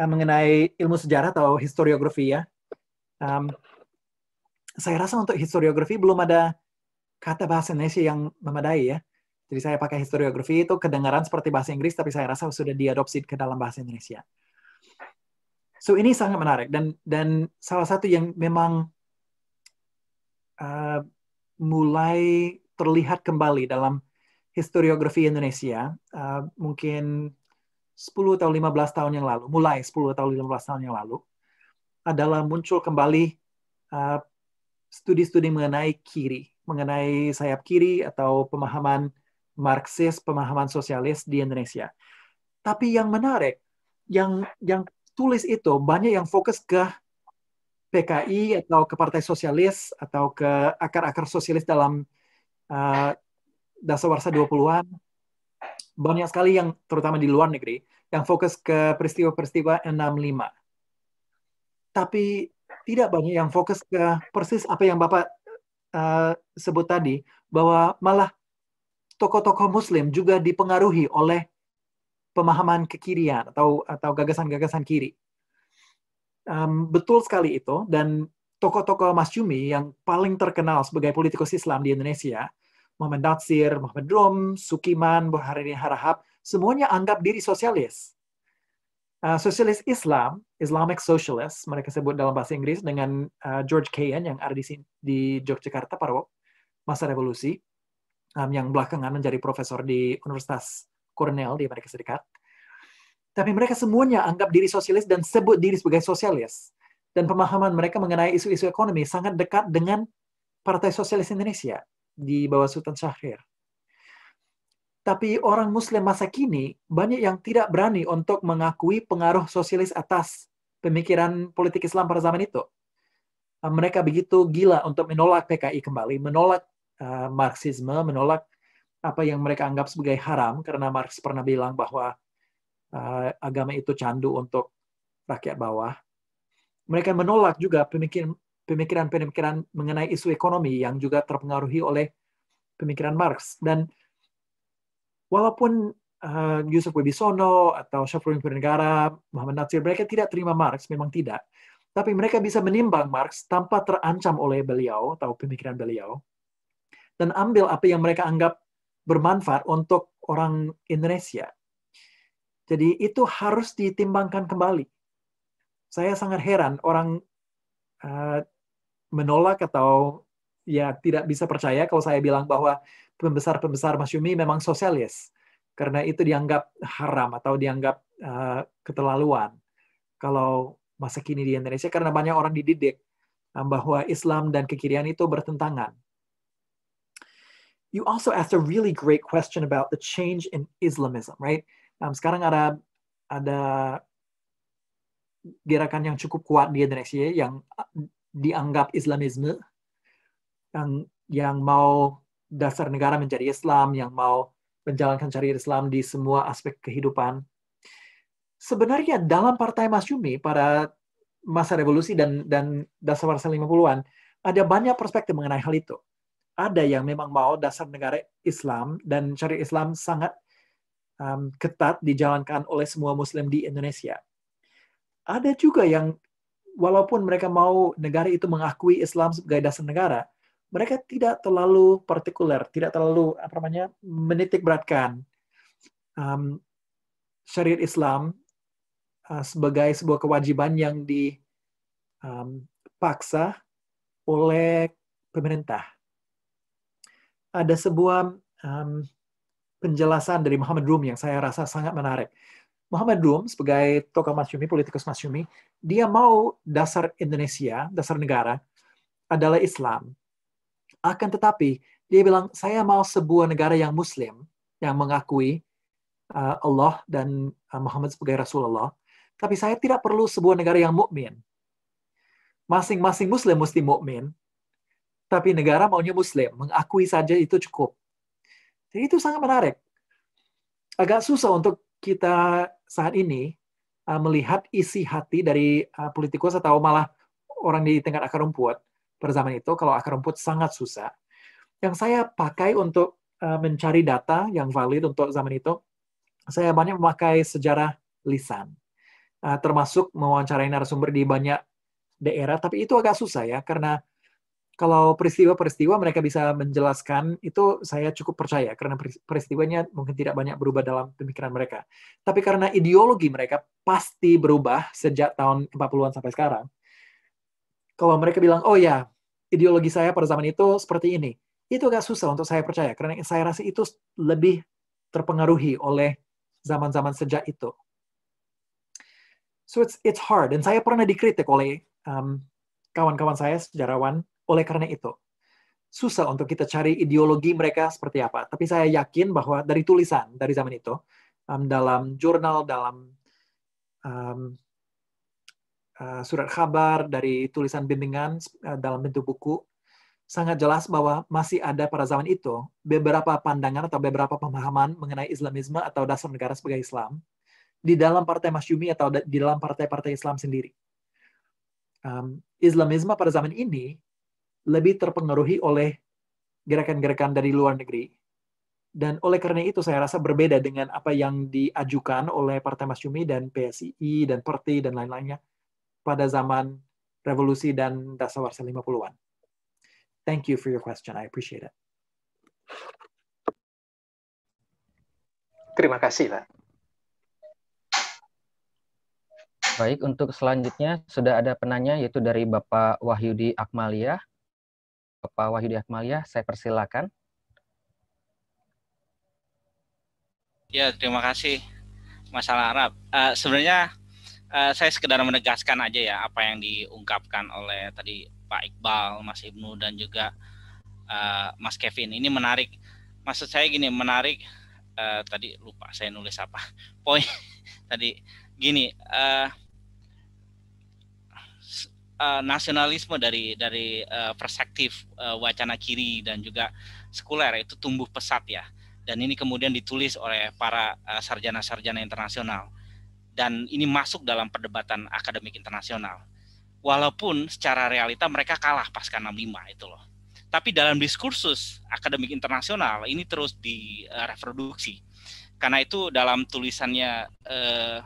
mengenai ilmu sejarah atau historiografi ya saya rasa untuk historiografi belum ada kata bahasa Indonesia yang memadai ya. Jadi saya pakai historiografi itu kedengaran seperti bahasa Inggris, tapi saya rasa sudah diadopsi ke dalam bahasa Indonesia. So ini sangat menarik dan dan salah satu yang memang uh, mulai terlihat kembali dalam historiografi Indonesia uh, mungkin 10 atau 15 tahun yang lalu, mulai 10 atau 15 tahun yang lalu adalah muncul kembali uh, studi-studi mengenai kiri, mengenai sayap kiri atau pemahaman Marxis, pemahaman sosialis di Indonesia. Tapi yang menarik, yang yang tulis itu banyak yang fokus ke PKI atau ke Partai Sosialis atau ke akar-akar sosialis dalam uh, dasawarsa 20-an. Banyak sekali yang terutama di luar negeri yang fokus ke peristiwa-peristiwa 65. Tapi tidak banyak yang fokus ke persis apa yang Bapak uh, sebut tadi, bahwa malah tokoh-tokoh Muslim juga dipengaruhi oleh pemahaman kekirian atau atau gagasan-gagasan kiri. Um, betul sekali itu dan tokoh-tokoh Mas Yumi yang paling terkenal sebagai politikus Islam di Indonesia, Muhammad Natsir, Muhammad Rom, Sukiman, Burhanuddin Harahap, semuanya anggap diri sosialis. Uh, sosialis Islam, Islamic Socialist, mereka sebut dalam bahasa Inggris dengan uh, George Kayan yang ada di sini, di Yogyakarta pada masa revolusi, um, yang belakangan menjadi profesor di Universitas Cornell di Amerika Serikat. Tapi mereka semuanya anggap diri sosialis dan sebut diri sebagai sosialis. Dan pemahaman mereka mengenai isu-isu ekonomi sangat dekat dengan Partai Sosialis Indonesia di bawah Sultan Syahrir. Tapi orang Muslim masa kini banyak yang tidak berani untuk mengakui pengaruh sosialis atas pemikiran politik Islam pada zaman itu. Ah, mereka begitu gila untuk menolak PKI kembali, menolak uh, Marxisme, menolak apa yang mereka anggap sebagai haram, karena Marx pernah bilang bahwa uh, agama itu candu untuk rakyat bawah. Mereka menolak juga pemikiran-pemikiran mengenai isu ekonomi yang juga terpengaruhi oleh pemikiran Marx. Dan walaupun uh, Yusuf Wibisono atau Syafruddin Negara, Muhammad Natsir, mereka tidak terima Marx, memang tidak. Tapi mereka bisa menimbang Marx tanpa terancam oleh beliau atau pemikiran beliau, dan ambil apa yang mereka anggap bermanfaat untuk orang Indonesia. Jadi itu harus ditimbangkan kembali. Saya sangat heran orang uh, menolak atau ya tidak bisa percaya kalau saya bilang bahwa pembesar-pembesar Masyumi memang sosialis karena itu dianggap haram atau dianggap uh, keterlaluan. Kalau masa kini di Indonesia karena banyak orang dididik eh, bahwa Islam dan kekirian itu bertentangan. You also asked a really great question about the change in Islamism, right? Um, sekarang ada ada gerakan yang cukup kuat di Indonesia yang dianggap Islamisme yang yang mau dasar negara menjadi Islam, yang mau menjalankan syariat Islam di semua aspek kehidupan. Sebenarnya dalam Partai Masyumi pada masa revolusi dan dan dasar masa 50-an ada banyak perspektif mengenai hal itu. Ada yang memang mau dasar negara Islam dan syariat Islam sangat um, ketat dijalankan oleh semua muslim di Indonesia. Ada juga yang walaupun mereka mau negara itu mengakui Islam sebagai dasar negara, mereka tidak terlalu partikuler, tidak terlalu apa namanya menitik beratkan um, syariat Islam uh, sebagai sebuah kewajiban yang dipaksa oleh pemerintah. Ada sebuah um, penjelasan dari Muhammad Rum yang saya rasa sangat menarik. Muhammad Rum sebagai tokoh masyumi, politikus masyumi, dia mau dasar Indonesia, dasar negara adalah Islam akan tetapi, dia bilang, saya mau sebuah negara yang muslim, yang mengakui uh, Allah dan uh, Muhammad sebagai Rasulullah, tapi saya tidak perlu sebuah negara yang mukmin. Masing-masing muslim mesti mukmin, tapi negara maunya muslim, mengakui saja itu cukup. Jadi itu sangat menarik. Agak susah untuk kita saat ini uh, melihat isi hati dari politikus atau malah orang di tengah akar rumput pada zaman itu kalau akar rumput sangat susah. Yang saya pakai untuk eh, mencari data yang valid untuk zaman itu, saya banyak memakai sejarah lisan. Eh, termasuk mewawancarai narasumber di banyak daerah, tapi itu agak susah ya, karena kalau peristiwa-peristiwa mereka bisa menjelaskan, itu saya cukup percaya, karena peristiwanya mungkin tidak banyak berubah dalam pemikiran mereka. Tapi karena ideologi mereka pasti berubah sejak tahun 40-an sampai sekarang, kalau mereka bilang, oh ya, ideologi saya pada zaman itu seperti ini, itu agak susah untuk saya percaya, karena saya rasa itu lebih terpengaruhi oleh zaman-zaman sejak itu. So it's it's hard. Dan saya pernah dikritik oleh kawan um, kawan-kawan saya sejarawan oleh karena itu. Susah untuk kita cari ideologi mereka seperti apa. Tapi saya yakin bahwa dari tulisan dari zaman itu um, dalam jurnal, dalam um, Eh, surat kabar, dari tulisan bimbingan eh, dalam bentuk buku, sangat jelas bahwa masih ada pada zaman itu beberapa pandangan atau beberapa pemahaman mengenai Islamisme atau dasar negara sebagai Islam di dalam partai Masyumi atau di dalam partai-partai Islam sendiri. Um, Islamisme pada zaman ini lebih terpengaruhi oleh gerakan-gerakan dari luar negeri. Dan oleh karena itu saya rasa berbeda dengan apa yang diajukan oleh Partai Masyumi dan PSI dan Parti e dan lain-lainnya pada zaman revolusi dan dasawarsa 50-an. Thank you for your question. I appreciate it. Terima kasih, Pak. Baik, untuk selanjutnya sudah ada penanya yaitu dari Bapak Wahyudi Akmalia. Bapak Wahyudi Akmalia, saya persilakan. Ya, terima kasih. Masalah Arab. Uh, sebenarnya uh, saya sekedar menegaskan aja ya apa yang diungkapkan oleh tadi Pak Iqbal, Mas Ibnu dan juga uh, Mas Kevin. Ini menarik. Maksud saya gini, menarik uh, tadi lupa saya nulis apa. [laughs] Poin tadi gini, uh, uh, nasionalisme dari dari uh, perspektif uh, wacana kiri dan juga sekuler itu tumbuh pesat ya. Dan ini kemudian ditulis oleh para sarjana-sarjana uh, sarjana -sarjana internasional dan ini masuk dalam perdebatan akademik internasional. Walaupun secara realita mereka kalah pasca 65 itu loh. Tapi dalam diskursus akademik internasional ini terus direproduksi. Karena itu dalam tulisannya eh,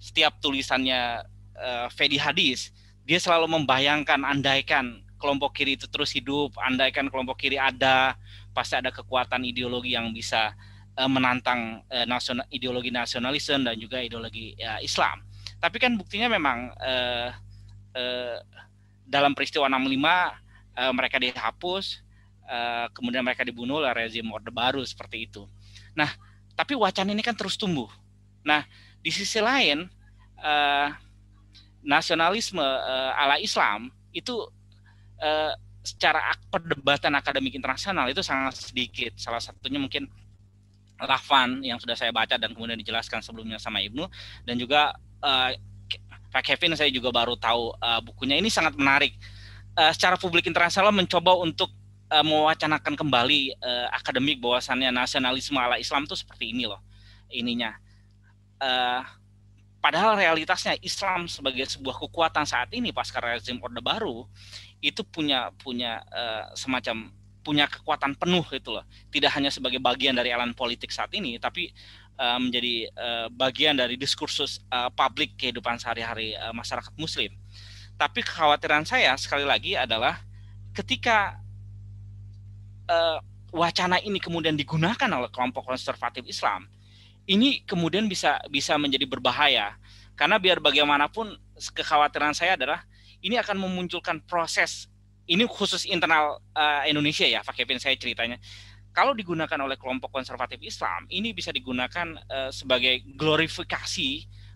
setiap tulisannya eh, Fedi Hadis, dia selalu membayangkan andaikan kelompok kiri itu terus hidup, andaikan kelompok kiri ada, pasti ada kekuatan ideologi yang bisa uh, menantang uh, nasional ideologi nasionalisme dan juga ideologi ya, Islam. Tapi kan buktinya memang uh, uh, dalam peristiwa 65 uh, mereka dihapus, uh, kemudian mereka dibunuh oleh rezim Orde Baru seperti itu. Nah, tapi wacana ini kan terus tumbuh. Nah, di sisi lain uh, nasionalisme uh, ala Islam itu uh, secara perdebatan akademik internasional itu sangat sedikit. Salah satunya mungkin Rahvan yang sudah saya baca dan kemudian dijelaskan sebelumnya sama Ibnu dan juga uh, eh, Pak Kevin saya juga baru tahu uh, bukunya ini sangat menarik. Uh, secara publik internasional mencoba untuk uh, mewacanakan kembali uh, akademik bahwasannya nasionalisme ala Islam itu seperti ini loh ininya. Uh, padahal realitasnya Islam sebagai sebuah kekuatan saat ini pasca rezim Orde Baru itu punya punya uh, semacam punya kekuatan penuh gitu loh. Tidak hanya sebagai bagian dari elan politik saat ini, tapi eh, menjadi eh, bagian dari diskursus eh, publik kehidupan sehari-hari masyarakat muslim. Tapi kekhawatiran saya sekali lagi adalah ketika wacana ini kemudian digunakan oleh kelompok konservatif Islam, ini kemudian bisa bisa menjadi berbahaya. Karena biar bagaimanapun kekhawatiran saya adalah ini akan memunculkan proses ini khusus internal uh, Indonesia ya Pak Kevin saya ceritanya kalau digunakan oleh kelompok konservatif Islam ini bisa digunakan uh, sebagai glorifikasi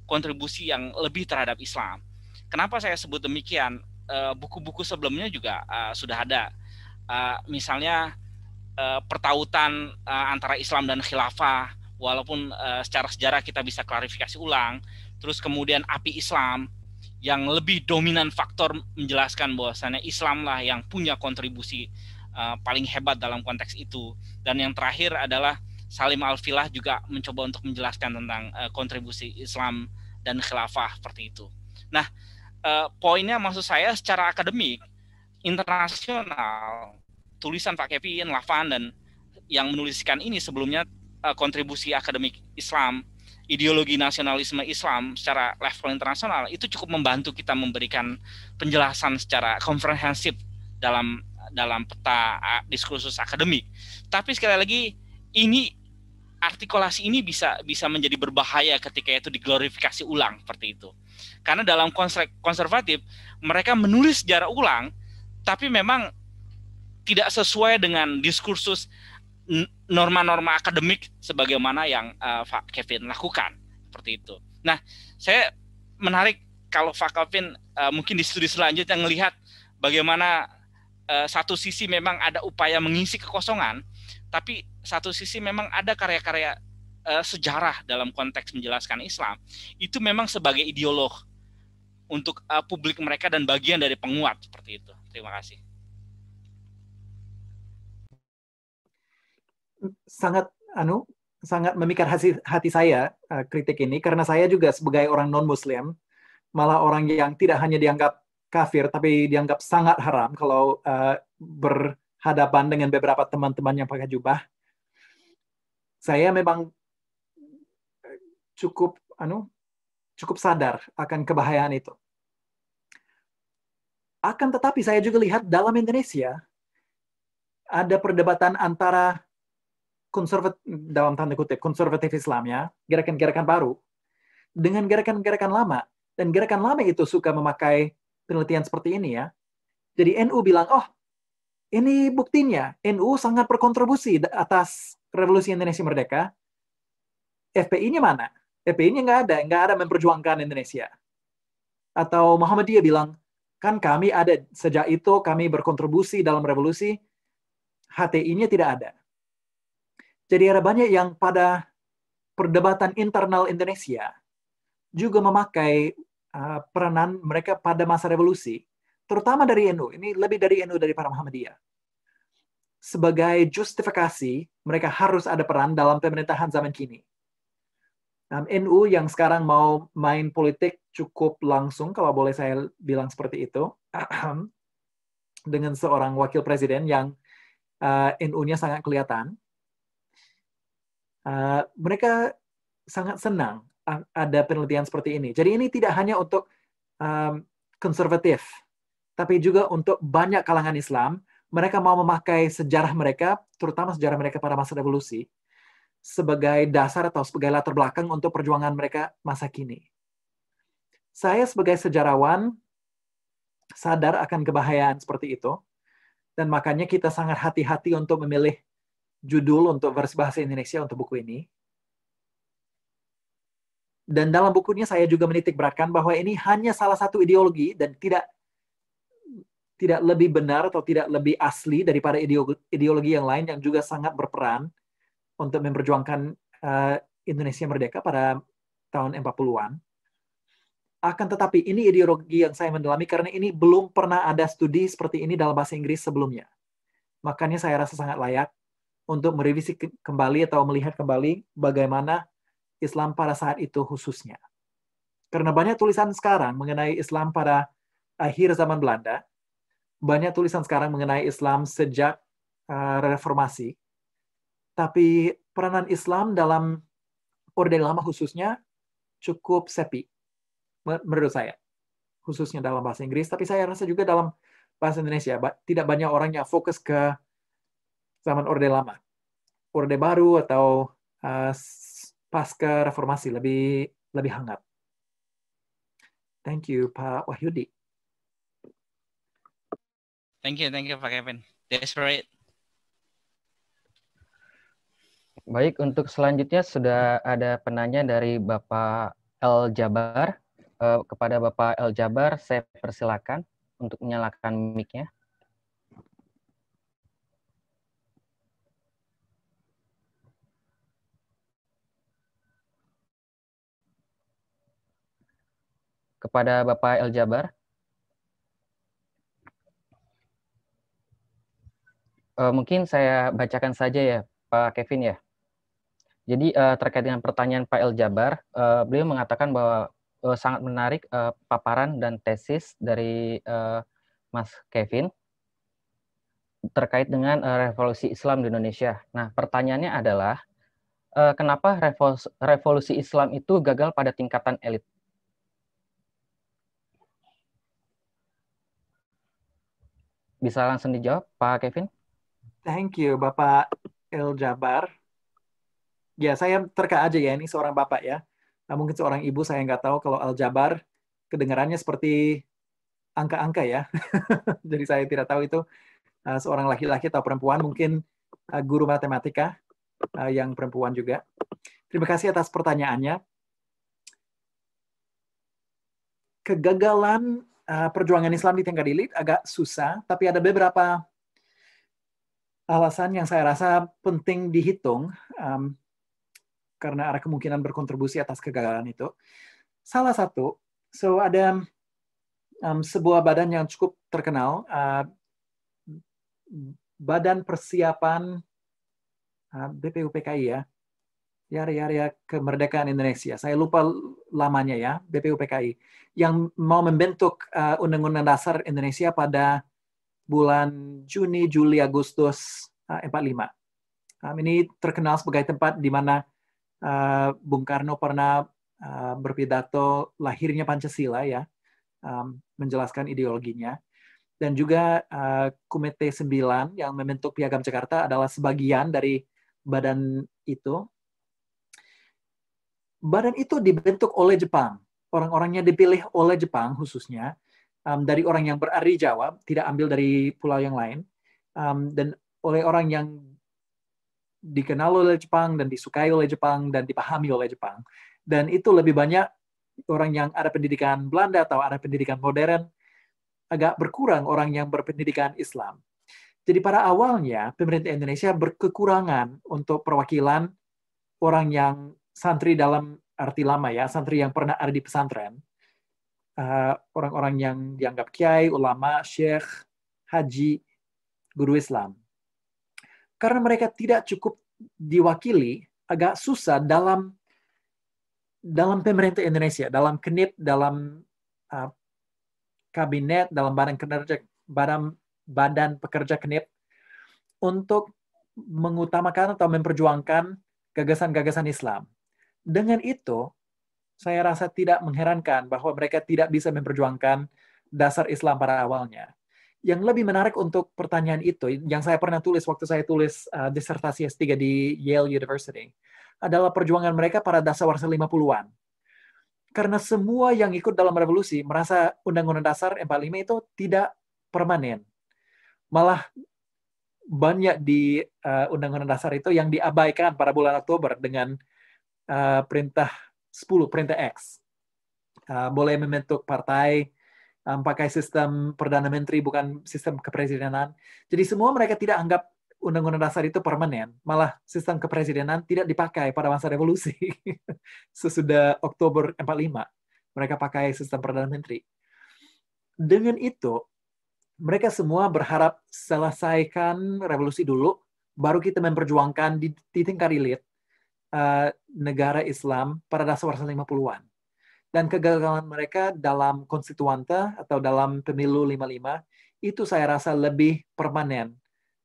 kontribusi yang lebih terhadap Islam kenapa saya sebut demikian eh, buku-buku uh, sebelumnya juga uh, sudah ada uh, misalnya uh, pertautan uh, antara Islam dan khilafah walaupun uh, secara sejarah kita bisa klarifikasi ulang terus kemudian api Islam yang lebih dominan faktor menjelaskan bahwasannya Islamlah yang punya kontribusi uh, paling hebat dalam konteks itu. Dan yang terakhir adalah Salim Al-Filah juga mencoba untuk menjelaskan tentang uh, kontribusi Islam dan khilafah seperti itu. Nah, uh, poinnya maksud saya secara akademik internasional tulisan Pak Kevin Lafan dan yang menuliskan ini sebelumnya uh, kontribusi akademik Islam ideologi nasionalisme Islam secara level internasional itu cukup membantu kita memberikan penjelasan secara komprehensif dalam dalam peta diskursus akademik. Tapi sekali lagi ini artikulasi ini bisa bisa menjadi berbahaya ketika itu diglorifikasi ulang seperti itu. Karena dalam konservatif mereka menulis sejarah ulang tapi memang tidak sesuai dengan diskursus norma-norma akademik sebagaimana yang uh, eh, Pak Kevin lakukan seperti itu. Nah, saya menarik kalau Pak Kevin uh, mungkin di studi selanjutnya melihat bagaimana uh, satu sisi memang ada upaya mengisi kekosongan, tapi satu sisi memang ada karya-karya uh, sejarah dalam konteks menjelaskan Islam itu memang sebagai ideolog untuk uh, publik mereka dan bagian dari penguat seperti itu. Terima kasih. sangat anu sangat memikat hati, hati saya uh, kritik ini karena saya juga sebagai orang non muslim malah orang yang tidak hanya dianggap kafir tapi dianggap sangat haram kalau uh, berhadapan dengan beberapa teman-teman yang pakai jubah saya memang cukup anu cukup sadar akan kebahayaan itu akan tetapi saya juga lihat dalam Indonesia ada perdebatan antara konservat dalam tanda kutip konservatif Islam ya, gerakan-gerakan baru dengan gerakan-gerakan lama dan gerakan lama itu suka memakai penelitian seperti ini ya. Jadi NU bilang, "Oh, ini buktinya NU sangat berkontribusi atas revolusi Indonesia merdeka." FPI-nya mana? FPI-nya nggak ada, nggak ada memperjuangkan Indonesia. Atau Muhammadiyah bilang, kan kami ada sejak itu kami berkontribusi dalam revolusi, HTI-nya tidak ada. Jadi ada banyak yang pada perdebatan internal Indonesia juga memakai uh, peranan mereka pada masa revolusi, terutama dari NU. Ini lebih dari NU dari para Muhammadiyah. Sebagai justifikasi, mereka harus ada peran dalam pemerintahan zaman kini. Um, NU yang sekarang mau main politik cukup langsung, kalau boleh saya bilang seperti itu, [clears throat] dengan seorang wakil presiden yang uh, NU-nya sangat kelihatan uh, mereka sangat senang ada penelitian seperti ini. Jadi ini tidak hanya untuk um, konservatif, tapi juga untuk banyak kalangan Islam. Mereka mau memakai sejarah mereka, terutama sejarah mereka pada masa revolusi, sebagai dasar atau sebagai latar belakang untuk perjuangan mereka masa kini. Saya sebagai sejarawan sadar akan kebahayaan seperti itu, dan makanya kita sangat hati-hati untuk memilih judul untuk versi bahasa Indonesia untuk buku ini. Dan dalam bukunya saya juga menitik beratkan bahwa ini hanya salah satu ideologi dan tidak tidak lebih benar atau tidak lebih asli daripada ideologi yang lain yang juga sangat berperan untuk memperjuangkan uh, Indonesia merdeka pada tahun 40-an. Akan tetapi ini ideologi yang saya mendalami karena ini belum pernah ada studi seperti ini dalam bahasa Inggris sebelumnya. Makanya saya rasa sangat layak untuk merevisi kembali atau melihat kembali bagaimana Islam pada saat itu khususnya. Karena banyak tulisan sekarang mengenai Islam pada akhir zaman Belanda, banyak tulisan sekarang mengenai Islam sejak uh, reformasi, tapi peranan Islam dalam Orde Lama khususnya cukup sepi menurut saya khususnya dalam bahasa Inggris tapi saya rasa juga dalam bahasa Indonesia tidak banyak orang yang fokus ke zaman Orde Lama. Orde Baru atau uh, pasca reformasi lebih lebih hangat. Thank you Pak Wahyudi. Thank you, thank you Pak Kevin. That's right. Baik, untuk selanjutnya sudah ada penanya dari Bapak El Jabar. Eh, kepada Bapak El Jabar, saya persilakan untuk menyalakan mic-nya. kepada Bapak El Jabar. Uh, mungkin saya bacakan saja ya, Pak Kevin ya. Jadi uh, terkait dengan pertanyaan Pak El Jabar, uh, beliau mengatakan bahwa uh, sangat menarik uh, paparan dan tesis dari uh, Mas Kevin terkait dengan uh, revolusi Islam di Indonesia. Nah, pertanyaannya adalah kenapa revolusi Islam itu gagal pada tingkatan elit? Bisa langsung dijawab, Pak Kevin. Thank you, Bapak El Jabar. Ya, saya terka aja ya, ini seorang bapak ya. Nah, mungkin seorang ibu saya nggak tahu kalau Al Jabar kedengarannya seperti angka-angka ya. [laughs] Jadi saya tidak tahu itu eh, seorang laki-laki atau perempuan, mungkin eh, guru matematika eh, yang perempuan juga. Terima kasih atas pertanyaannya. Kegagalan Eh, perjuangan Islam di elit agak susah, tapi ada beberapa alasan yang saya rasa penting dihitung um, karena ada kemungkinan berkontribusi atas kegagalan itu. Salah satu, so ada um, sebuah badan yang cukup terkenal, uh, Badan Persiapan uh, eh, BPUPKI ya, ya area-area kemerdekaan Indonesia. Saya lupa lamanya ya, BPUPKI, yang mau membentuk uh, Undang-Undang Dasar Indonesia pada bulan Juni, Juli, Agustus uh, 45. Um, ini terkenal sebagai tempat di mana uh, Bung Karno pernah uh, berpidato lahirnya Pancasila ya, um, menjelaskan ideologinya. Dan juga uh, Komite 9 yang membentuk Piagam Jakarta adalah sebagian dari badan itu badan itu dibentuk oleh Jepang. Orang-orangnya dipilih oleh Jepang khususnya um, dari orang yang berari Jawa, tidak ambil dari pulau yang lain, um, dan oleh orang yang dikenal oleh Jepang dan disukai oleh Jepang dan dipahami oleh Jepang. Dan itu lebih banyak orang yang ada pendidikan Belanda atau ada pendidikan modern, agak berkurang orang yang berpendidikan Islam. Jadi pada awalnya pemerintah Indonesia berkekurangan untuk perwakilan orang yang santri dalam arti lama ya, santri yang pernah ada di pesantren, eh, orang-orang yang dianggap kiai, ulama, syekh, haji, guru Islam. Karena mereka tidak cukup diwakili, agak susah dalam dalam pemerintah Indonesia, dalam KNIP, dalam uh, kabinet, dalam badan kerja, badan badan pekerja KNIP untuk mengutamakan atau memperjuangkan gagasan-gagasan Islam. Dengan itu, saya rasa tidak mengherankan bahwa mereka tidak bisa memperjuangkan dasar Islam pada awalnya. Yang lebih menarik untuk pertanyaan itu, yang saya pernah tulis waktu saya tulis uh, disertasi S3 di Yale University, adalah perjuangan mereka pada dasar warsa 50-an. Karena semua yang ikut dalam revolusi merasa Undang-Undang Dasar 45 itu tidak permanen. Malah banyak di undang uh, Undang-Undang Dasar itu yang diabaikan pada bulan Oktober dengan uh, perintah 10, perintah X. Uh, boleh membentuk partai um, pakai sistem perdana menteri bukan sistem kepresidenan. Jadi semua mereka tidak anggap undang-undang dasar itu permanen, malah sistem kepresidenan tidak dipakai pada masa revolusi. [laughs] Sesudah Oktober 45, mereka pakai sistem perdana menteri. Dengan itu, mereka semua berharap selesaikan revolusi dulu, baru kita memperjuangkan di, di tingkat elit uh, negara Islam pada dasar 50-an. Dan kegagalan mereka dalam konstituante atau dalam pemilu 55 itu saya rasa lebih permanen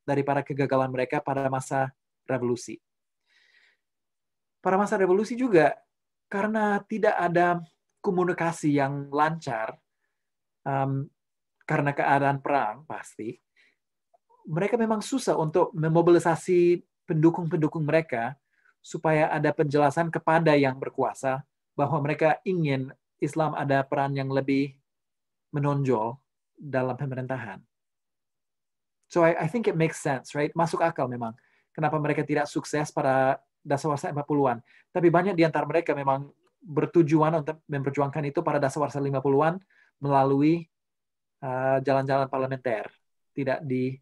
daripada kegagalan mereka pada masa revolusi. Pada masa revolusi juga karena tidak ada komunikasi yang lancar um, karena keadaan perang pasti mereka memang susah untuk memobilisasi pendukung-pendukung mereka supaya ada penjelasan kepada yang berkuasa bahwa mereka ingin Islam ada peran yang lebih menonjol dalam pemerintahan. So I, I think it makes sense, right? Masuk akal memang. Kenapa mereka tidak sukses pada dasawarsa 40-an. Tapi banyak di antara mereka memang bertujuan untuk memperjuangkan itu pada dasawarsa 50-an melalui uh, jalan-jalan uh, parlementer, tidak di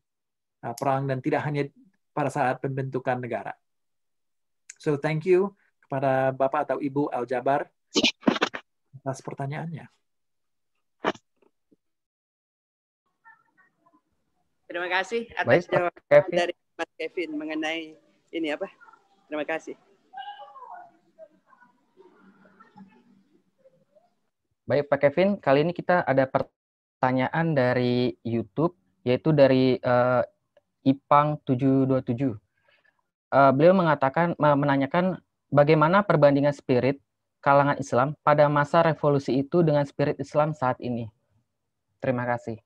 uh, perang dan tidak hanya pada saat pembentukan negara. So thank you kepada Bapak atau Ibu Al Jabar atas pertanyaannya. Terima kasih atas jawaban dari Mas Kevin mengenai ini apa? Terima kasih. Baik Pak Kevin, kali ini kita ada pertanyaan dari YouTube yaitu dari uh, Ipang 727 uh, beliau mengatakan menanyakan bagaimana perbandingan spirit kalangan Islam pada masa revolusi itu dengan spirit Islam saat ini. Terima kasih.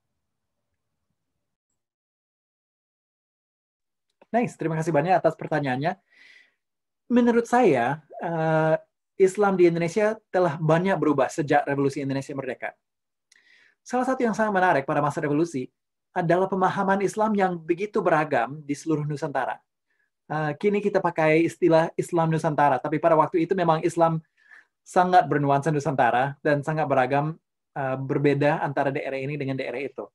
Nice, terima kasih banyak atas pertanyaannya. Menurut saya, eh, Islam di Indonesia telah banyak berubah sejak Revolusi Indonesia Merdeka. Salah satu yang sangat menarik pada masa revolusi adalah pemahaman Islam yang begitu beragam di seluruh Nusantara. Uh, kini kita pakai istilah Islam Nusantara, tapi pada waktu itu memang Islam sangat bernuansa Nusantara dan sangat beragam, uh, berbeda antara daerah ini dengan daerah itu.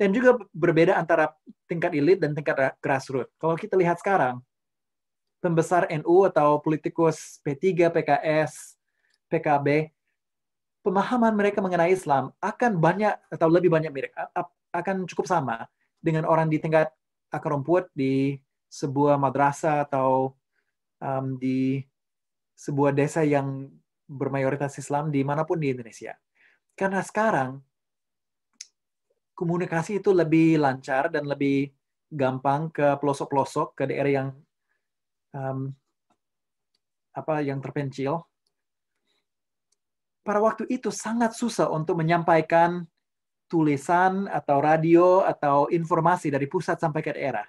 Dan juga berbeda antara tingkat elit dan tingkat grassroots. Kalau kita lihat sekarang, pembesar NU atau politikus P3, PKS, PKB, pemahaman mereka mengenai Islam akan banyak atau lebih banyak mirip, akan cukup sama dengan orang di tingkat akar rumput di sebuah madrasah atau um, di sebuah desa yang bermayoritas Islam dimanapun di Indonesia. Karena sekarang komunikasi itu lebih lancar dan lebih gampang ke pelosok-pelosok ke daerah yang um, apa yang terpencil. Pada waktu itu sangat susah untuk menyampaikan tulisan atau radio atau informasi dari pusat sampai ke daerah.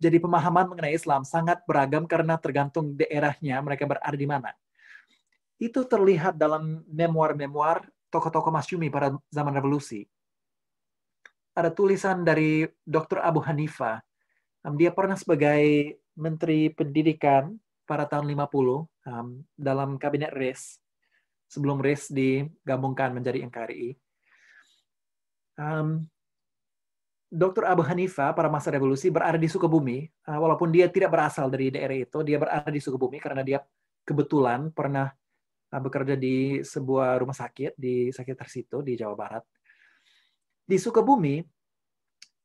Jadi pemahaman mengenai Islam sangat beragam karena tergantung daerahnya mereka berada di mana. Itu terlihat dalam memoir-memoir tokoh-tokoh Masyumi pada zaman revolusi. Ada tulisan dari Dr. Abu Hanifa. Dia pernah sebagai Menteri Pendidikan pada tahun 50 dalam kabinet RIS sebelum RIS digabungkan menjadi NKRI. Dr. Abu Hanifa pada masa revolusi berada di Sukabumi, eh, walaupun dia tidak berasal dari daerah itu, dia berada di Sukabumi karena dia kebetulan pernah eh, bekerja di sebuah rumah sakit di sekitar situ di Jawa Barat. Di Sukabumi,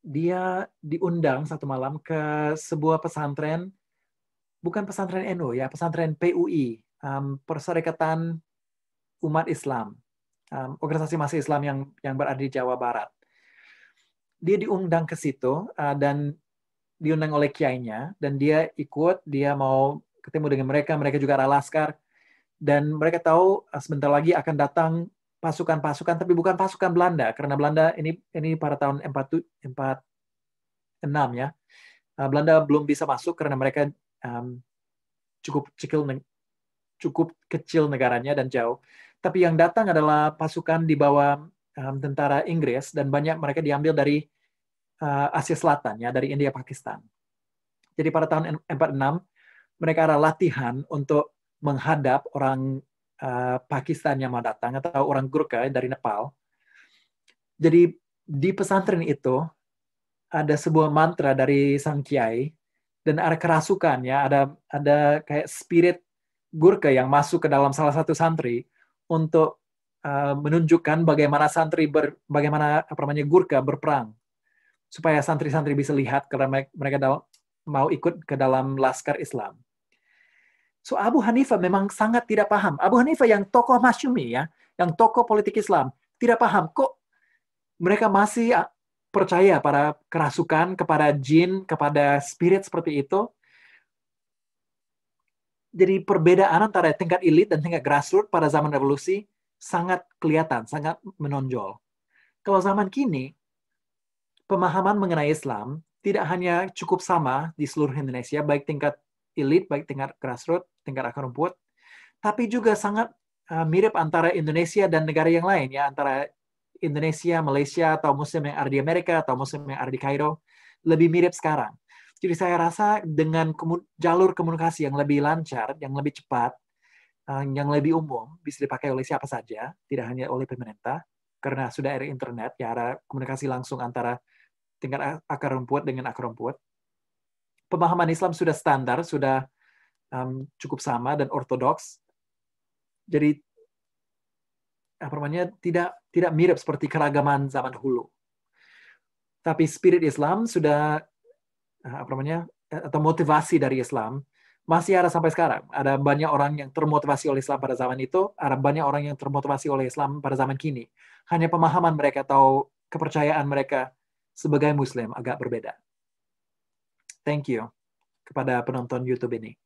dia diundang satu malam ke sebuah pesantren, bukan pesantren NU ya, pesantren PUI, Perserikatan Umat Islam, organisasi masih Islam yang yang berada di Jawa Barat dia diundang ke situ uh, dan diundang oleh kiainya dan dia ikut, dia mau ketemu dengan mereka, mereka juga ada laskar dan mereka tahu uh, sebentar lagi akan datang pasukan-pasukan tapi bukan pasukan Belanda karena Belanda ini ini pada tahun 46 ya. Uh, Belanda belum bisa masuk karena mereka um, cukup kecil cukup kecil negaranya dan jauh. Tapi yang datang adalah pasukan di bawah um, tentara Inggris dan banyak mereka diambil dari Eh, Asia Selatan ya dari India Pakistan. Jadi pada tahun 46 mereka ada latihan untuk menghadap orang uh, Pakistan yang mau datang atau orang Gurkha dari Nepal. Jadi di pesantren itu ada sebuah mantra dari sang kiai dan ada kerasukan ya, ada ada kayak spirit Gurkha yang masuk ke dalam salah satu santri untuk eh, menunjukkan bagaimana santri ber, bagaimana apa namanya Gurkha berperang supaya santri-santri bisa lihat karena mereka mau ikut ke dalam laskar Islam. So Abu Hanifah memang sangat tidak paham. Abu Hanifah yang tokoh masyumi ya, yang tokoh politik Islam, tidak paham kok mereka masih ah, percaya pada kerasukan, kepada jin, kepada spirit seperti itu. Jadi perbedaan antara tingkat elit dan tingkat grassroots pada zaman revolusi sangat kelihatan, sangat menonjol. Kalau zaman kini, pemahaman mengenai Islam tidak hanya cukup sama di seluruh Indonesia, baik tingkat elit, baik tingkat grassroots, tingkat akar rumput, tapi juga sangat eh, mirip antara Indonesia dan negara yang lain, ya antara Indonesia, Malaysia, atau Muslim yang ada di Amerika, atau Muslim yang ada di Kairo, lebih mirip sekarang. Jadi saya rasa dengan jalur komunikasi yang lebih lancar, yang lebih cepat, eh, yang lebih umum, bisa dipakai oleh siapa saja, tidak hanya oleh pemerintah, karena sudah ada internet, ya ada komunikasi langsung antara dengan akar rumput dengan akar rumput. Pemahaman Islam sudah standar, sudah um, cukup sama dan ortodoks. Jadi apa namanya tidak tidak mirip seperti keragaman zaman dulu. Tapi spirit Islam sudah eh, apa namanya atau motivasi dari Islam masih ada sampai sekarang. Ada banyak orang yang termotivasi oleh Islam pada zaman itu, ada banyak orang yang termotivasi oleh Islam pada zaman kini. Hanya pemahaman mereka atau kepercayaan mereka sebagai Muslim agak berbeda. Thank you kepada penonton YouTube ini.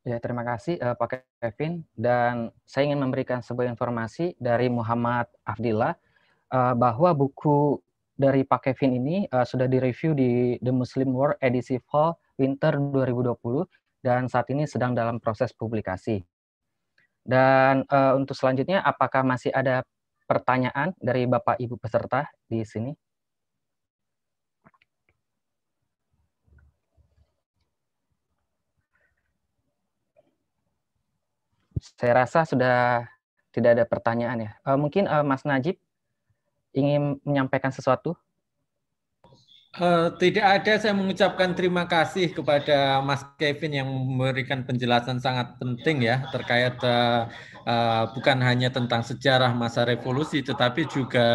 Ya, terima kasih uh, Pak Kevin. Dan saya ingin memberikan sebuah informasi dari Muhammad Afdillah uh, eh, bahwa buku dari Pak Kevin ini uh, sudah direview di The Muslim World edisi Fall Winter 2020 dan saat ini sedang dalam proses publikasi. Dan uh, untuk selanjutnya, apakah masih ada pertanyaan dari Bapak Ibu peserta di sini? Saya rasa sudah tidak ada pertanyaan ya. Uh, mungkin uh, Mas Najib ingin menyampaikan sesuatu Uh, tidak ada saya mengucapkan terima kasih kepada Mas Kevin yang memberikan penjelasan sangat penting ya terkait uh, uh, bukan hanya tentang sejarah masa revolusi tetapi juga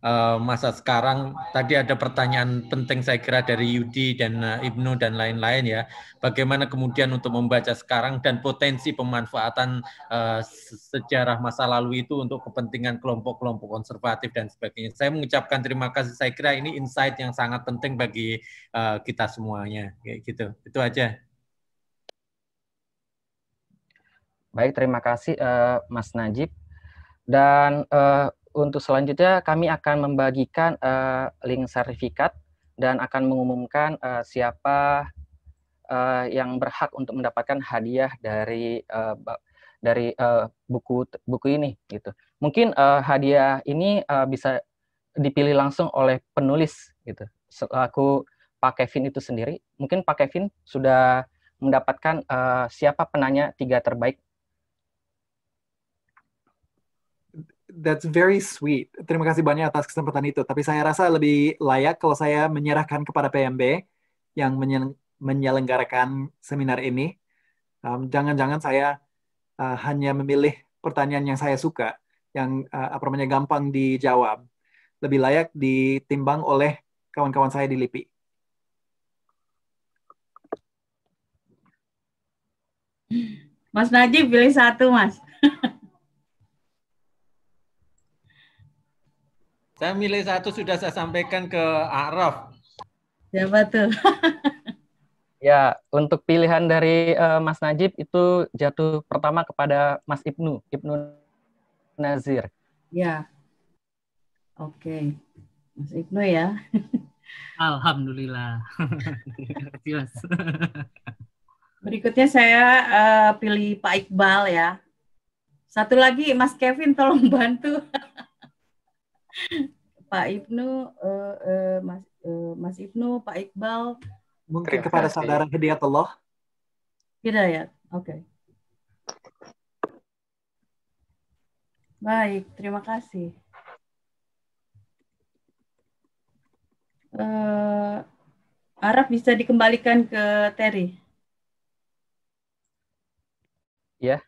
Eh, masa sekarang. Tadi ada pertanyaan penting saya kira dari Yudi dan eh, Ibnu dan lain-lain ya. Bagaimana kemudian untuk membaca sekarang dan potensi pemanfaatan eh, sejarah masa lalu itu untuk kepentingan kelompok-kelompok konservatif dan sebagainya. Saya mengucapkan terima kasih. Saya kira ini insight yang sangat penting bagi kita semuanya. Kayak gitu. Itu aja. Baik, terima kasih Mas Najib. Dan untuk selanjutnya kami akan membagikan uh, link sertifikat dan akan mengumumkan uh, siapa uh, yang berhak untuk mendapatkan hadiah dari uh, dari uh, buku buku ini gitu. Mungkin uh, hadiah ini uh, bisa dipilih langsung oleh penulis gitu. Selaku Pak Kevin itu sendiri, mungkin Pak Kevin sudah mendapatkan uh, siapa penanya tiga terbaik That's very sweet. Terima kasih banyak atas kesempatan itu. Tapi saya rasa lebih layak kalau saya menyerahkan kepada PMB yang menyelenggarakan seminar ini. jangan um, jangan-jangan saya uh, hanya memilih pertanyaan yang saya suka, yang uh, apa namanya gampang dijawab. Lebih layak ditimbang oleh kawan-kawan saya di LIPI. Mas Najib pilih satu, Mas. [laughs] Saya milih satu sudah saya sampaikan ke Araf. Siapa tuh? [laughs] ya, untuk pilihan dari uh, Mas Najib itu jatuh pertama kepada Mas Ibnu, Ibnu Nazir. Ya. Oke. Okay. Mas Ibnu ya. [laughs] Alhamdulillah. [laughs] Berikutnya saya uh, pilih Pak Iqbal ya. Satu lagi Mas Kevin tolong bantu. Pak Ibnu, uh, uh, Mas, uh, Mas Ibnu, Pak Iqbal. Mungkin kepada saudara Hidayatullah. Hidayat, oke. Okay. Baik, terima kasih. Uh, Arab bisa dikembalikan ke Terry. Ya,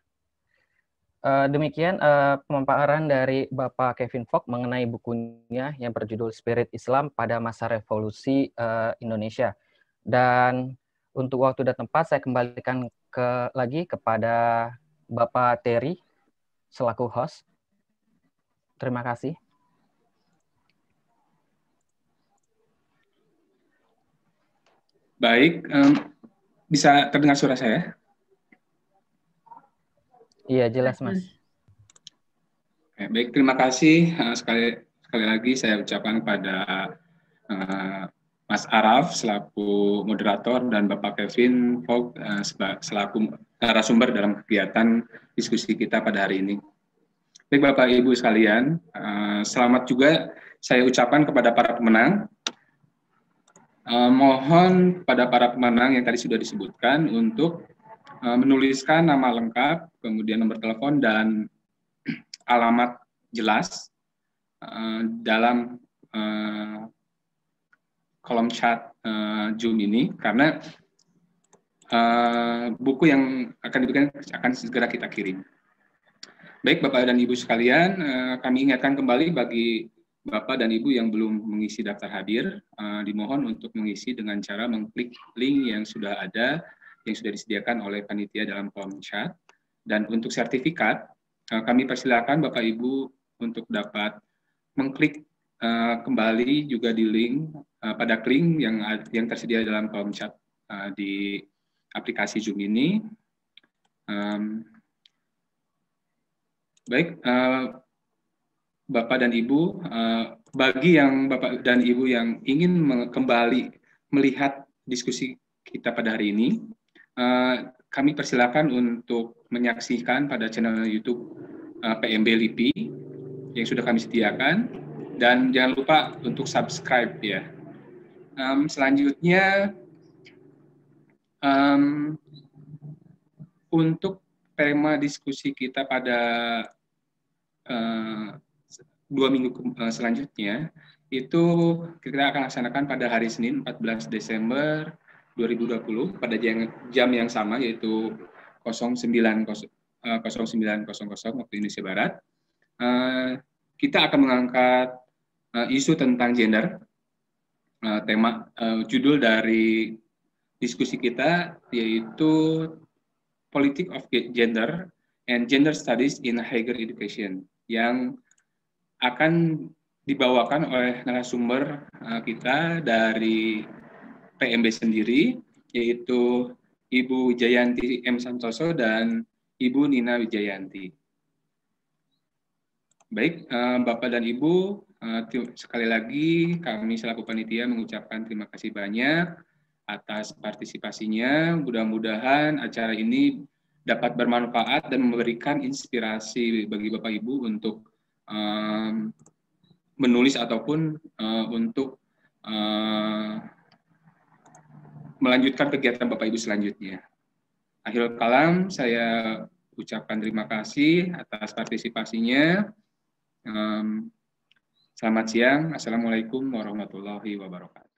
Uh, demikian uh, pemaparan dari Bapak Kevin Fogg mengenai bukunya yang berjudul Spirit Islam pada Masa Revolusi uh, Indonesia. Dan untuk waktu dan tempat saya kembalikan ke lagi kepada Bapak Terry selaku host. Terima kasih. Baik, um, bisa terdengar suara saya? Iya, jelas Mas. Oke, baik, terima kasih eh, sekali sekali lagi saya ucapkan kepada uh, Mas Araf selaku moderator dan Bapak Kevin Fogg uh, selaku narasumber dalam kegiatan diskusi kita pada hari ini. Baik Bapak Ibu sekalian, uh, selamat juga saya ucapkan kepada para pemenang. Uh, mohon pada para pemenang yang tadi sudah disebutkan untuk Eh, menuliskan nama lengkap, kemudian nomor telepon dan [clears throat] alamat jelas eh, dalam eh, kolom chat Zoom ini karena buku yang akan diberikan akan segera kita kirim. Baik Bapak dan Ibu sekalian, kami ingatkan kembali bagi Bapak dan Ibu yang belum mengisi daftar hadir, dimohon untuk mengisi dengan cara mengklik link yang sudah ada yang sudah disediakan oleh panitia dalam chat. Dan untuk sertifikat, eh, kami persilakan Bapak Ibu untuk dapat mengklik eh, kembali juga di link eh, pada link yang yang tersedia dalam chat di aplikasi Zoom ini. baik, Bapak dan Ibu, bagi yang Bapak dan Ibu yang ingin kembali melihat diskusi kita pada hari ini, Eh, kami persilakan untuk menyaksikan pada channel YouTube uh, eh, PMB LIPI yang sudah kami sediakan dan jangan lupa untuk subscribe ya. Um, selanjutnya um, untuk tema diskusi kita pada uh, dua minggu selanjutnya itu kita akan laksanakan pada hari Senin 14 Desember 2020 pada jam, yang sama yaitu 09.00 eh, waktu Indonesia Barat. Eh, kita akan mengangkat eh, isu tentang gender. Tema judul dari diskusi kita yaitu Politik of Gender and Gender Studies in Higher Education yang akan dibawakan oleh narasumber kita dari PMB sendiri, yaitu Ibu Jayanti M. Santoso dan Ibu Nina Wijayanti. Baik, eh, Bapak dan Ibu, eh, sekali lagi kami selaku panitia mengucapkan terima kasih banyak atas partisipasinya. Mudah-mudahan acara ini dapat bermanfaat dan memberikan inspirasi bagi Bapak Ibu untuk eh, menulis ataupun untuk melanjutkan kegiatan Bapak Ibu selanjutnya. Akhir kalam saya ucapkan terima kasih atas partisipasinya. selamat siang. Assalamualaikum warahmatullahi wabarakatuh.